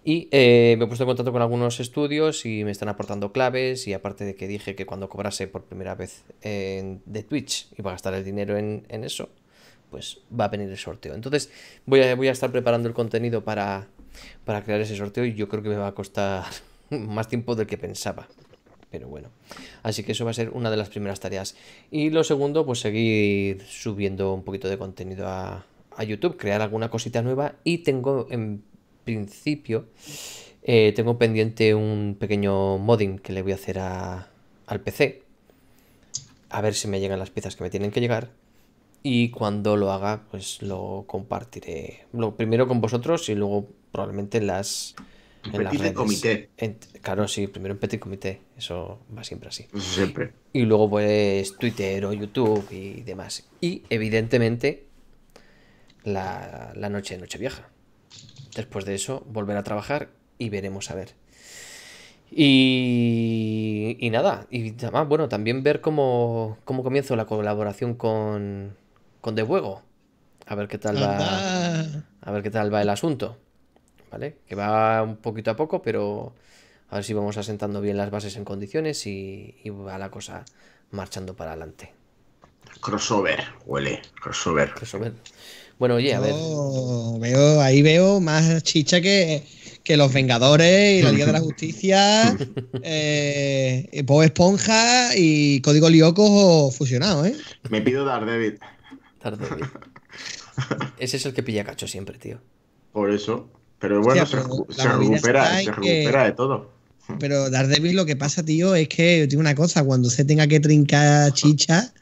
Y eh, me he puesto en contacto con algunos estudios y me están aportando claves y aparte de que dije que cuando cobrase por primera vez en, de Twitch iba a gastar el dinero en, eso, pues va a venir el sorteo. Entonces voy a, voy a estar preparando el contenido para, para crear ese sorteo y yo creo que me va a costar más tiempo del que pensaba pero bueno. Así que eso va a ser una de las primeras tareas. Y lo segundo, pues seguir subiendo un poquito de contenido a, a YouTube, crear alguna cosita nueva y tengo en principio, eh, tengo pendiente un pequeño modding que le voy a hacer a, al PC. A ver si me llegan las piezas que me tienen que llegar. Y cuando lo haga, pues lo compartiré. Lo primero con vosotros y luego probablemente en las... En las comité. claro, sí, primero en petit comité. Eso va siempre así. Siempre. Y luego pues Twitter o YouTube y demás. Y evidentemente la, noche de Nochevieja. Después de eso, volver a trabajar y veremos a ver. Y, nada, y además, bueno, también ver cómo, comienzo la colaboración con, con De A ver qué tal va. A ver qué tal va el asunto. ¿Vale? Que va un poquito a poco, pero a ver si vamos asentando bien las bases en condiciones y, va la cosa marchando para adelante. Crossover, huele. Crossover. Crossover. Bueno, oye, a ver. Veo, ahí veo más chicha que, Los Vengadores y la Liga de la Justicia, eh, Esponja y Código Lyoko fusionado, ¿eh? Me pido Daredevil. Daredevil. Ese es el que pilla cacho siempre, tío. Por eso. Pero bueno, se, recupera, se recupera de todo. Pero Daredevil lo que pasa, tío, es que tiene una cosa, cuando se tenga que trincar chicha,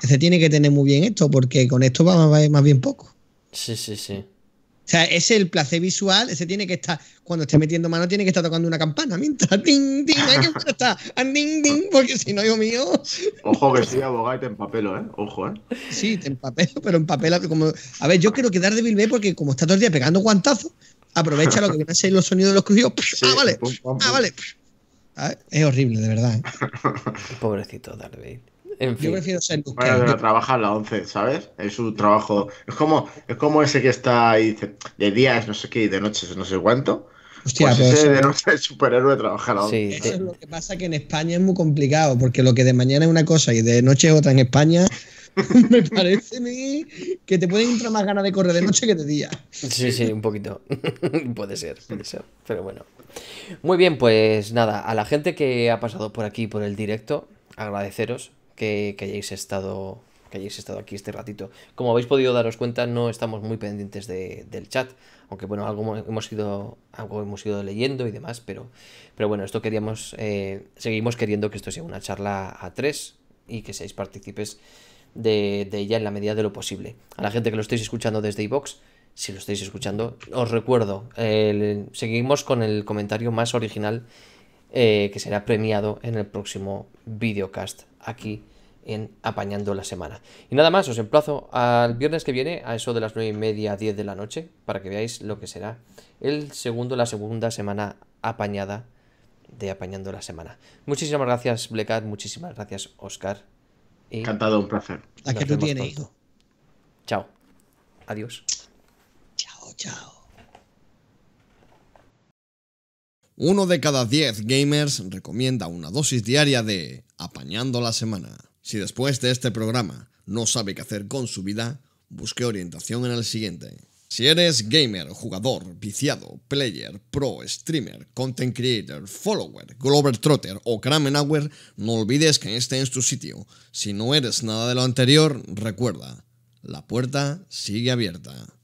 se tiene que tener muy bien esto, porque con esto va más bien poco. Sí, sí, sí. O sea, es el placer visual, ese tiene que estar, cuando esté metiendo mano, tiene que estar tocando una campana, mientras, ding, ding, hay que está, ding, ding, porque si no, hijo mío. Ojo que sí, abogado, y te ¿eh? Ojo, ¿eh? Sí, te papel pero en como... A ver, yo creo que Daredevil ve porque como está todo el día pegando guantazos, aprovecha lo que viene a ser los sonidos de los crujidos. ah, vale, ah, vale, ah, Es horrible, de verdad. ¿eh? Pobrecito Darby yo prefiero ser Luke trabaja a las 11, ¿sabes? Es su trabajo. Es como, es como ese que está ahí de días, no sé qué, y de noches, no sé cuánto. Hostia, pues ese de noche es superhéroe trabaja a la 11. eso es lo que pasa que en España es muy complicado, porque lo que de mañana es una cosa y de noche es otra en España. me parece a mí que te pueden entrar más ganas de correr de noche que de día. Sí, sí, un poquito. puede ser, puede ser. Pero bueno. Muy bien, pues nada, a la gente que ha pasado por aquí, por el directo, agradeceros que, hayáis estado que hayáis estado aquí este ratito. Como habéis podido daros cuenta, no estamos muy pendientes del chat, aunque bueno, algo hemos ido, algo hemos ido leyendo y demás, pero, pero bueno, esto queríamos, eh, seguimos queriendo que esto sea una charla a tres y que seáis partícipes de, ella en la medida de lo posible. A la gente que lo estáis escuchando desde iBox, si lo estáis escuchando, os recuerdo, seguimos con el comentario más original eh, que será premiado en el próximo videocast aquí en Apañando la Semana. Y nada más, os emplazo al viernes que viene a eso de las 9 y media, 10 de la noche, para que veáis lo que será el segundo, la segunda semana apañada de Apañando la Semana. Muchísimas gracias, Blecat, muchísimas gracias, Oscar. Encantado, un placer. Chao. Adiós. Chao, chao. Uno de cada 10 gamers recomienda una dosis diaria de apañando la semana. Si después de este programa no sabe qué hacer con su vida, busque orientación en el siguiente. Si eres gamer, jugador, viciado, player, pro, streamer, content creator, follower, globetrotter o kramenauer, no olvides que este es tu sitio. Si no eres nada de lo anterior, recuerda, la puerta sigue abierta.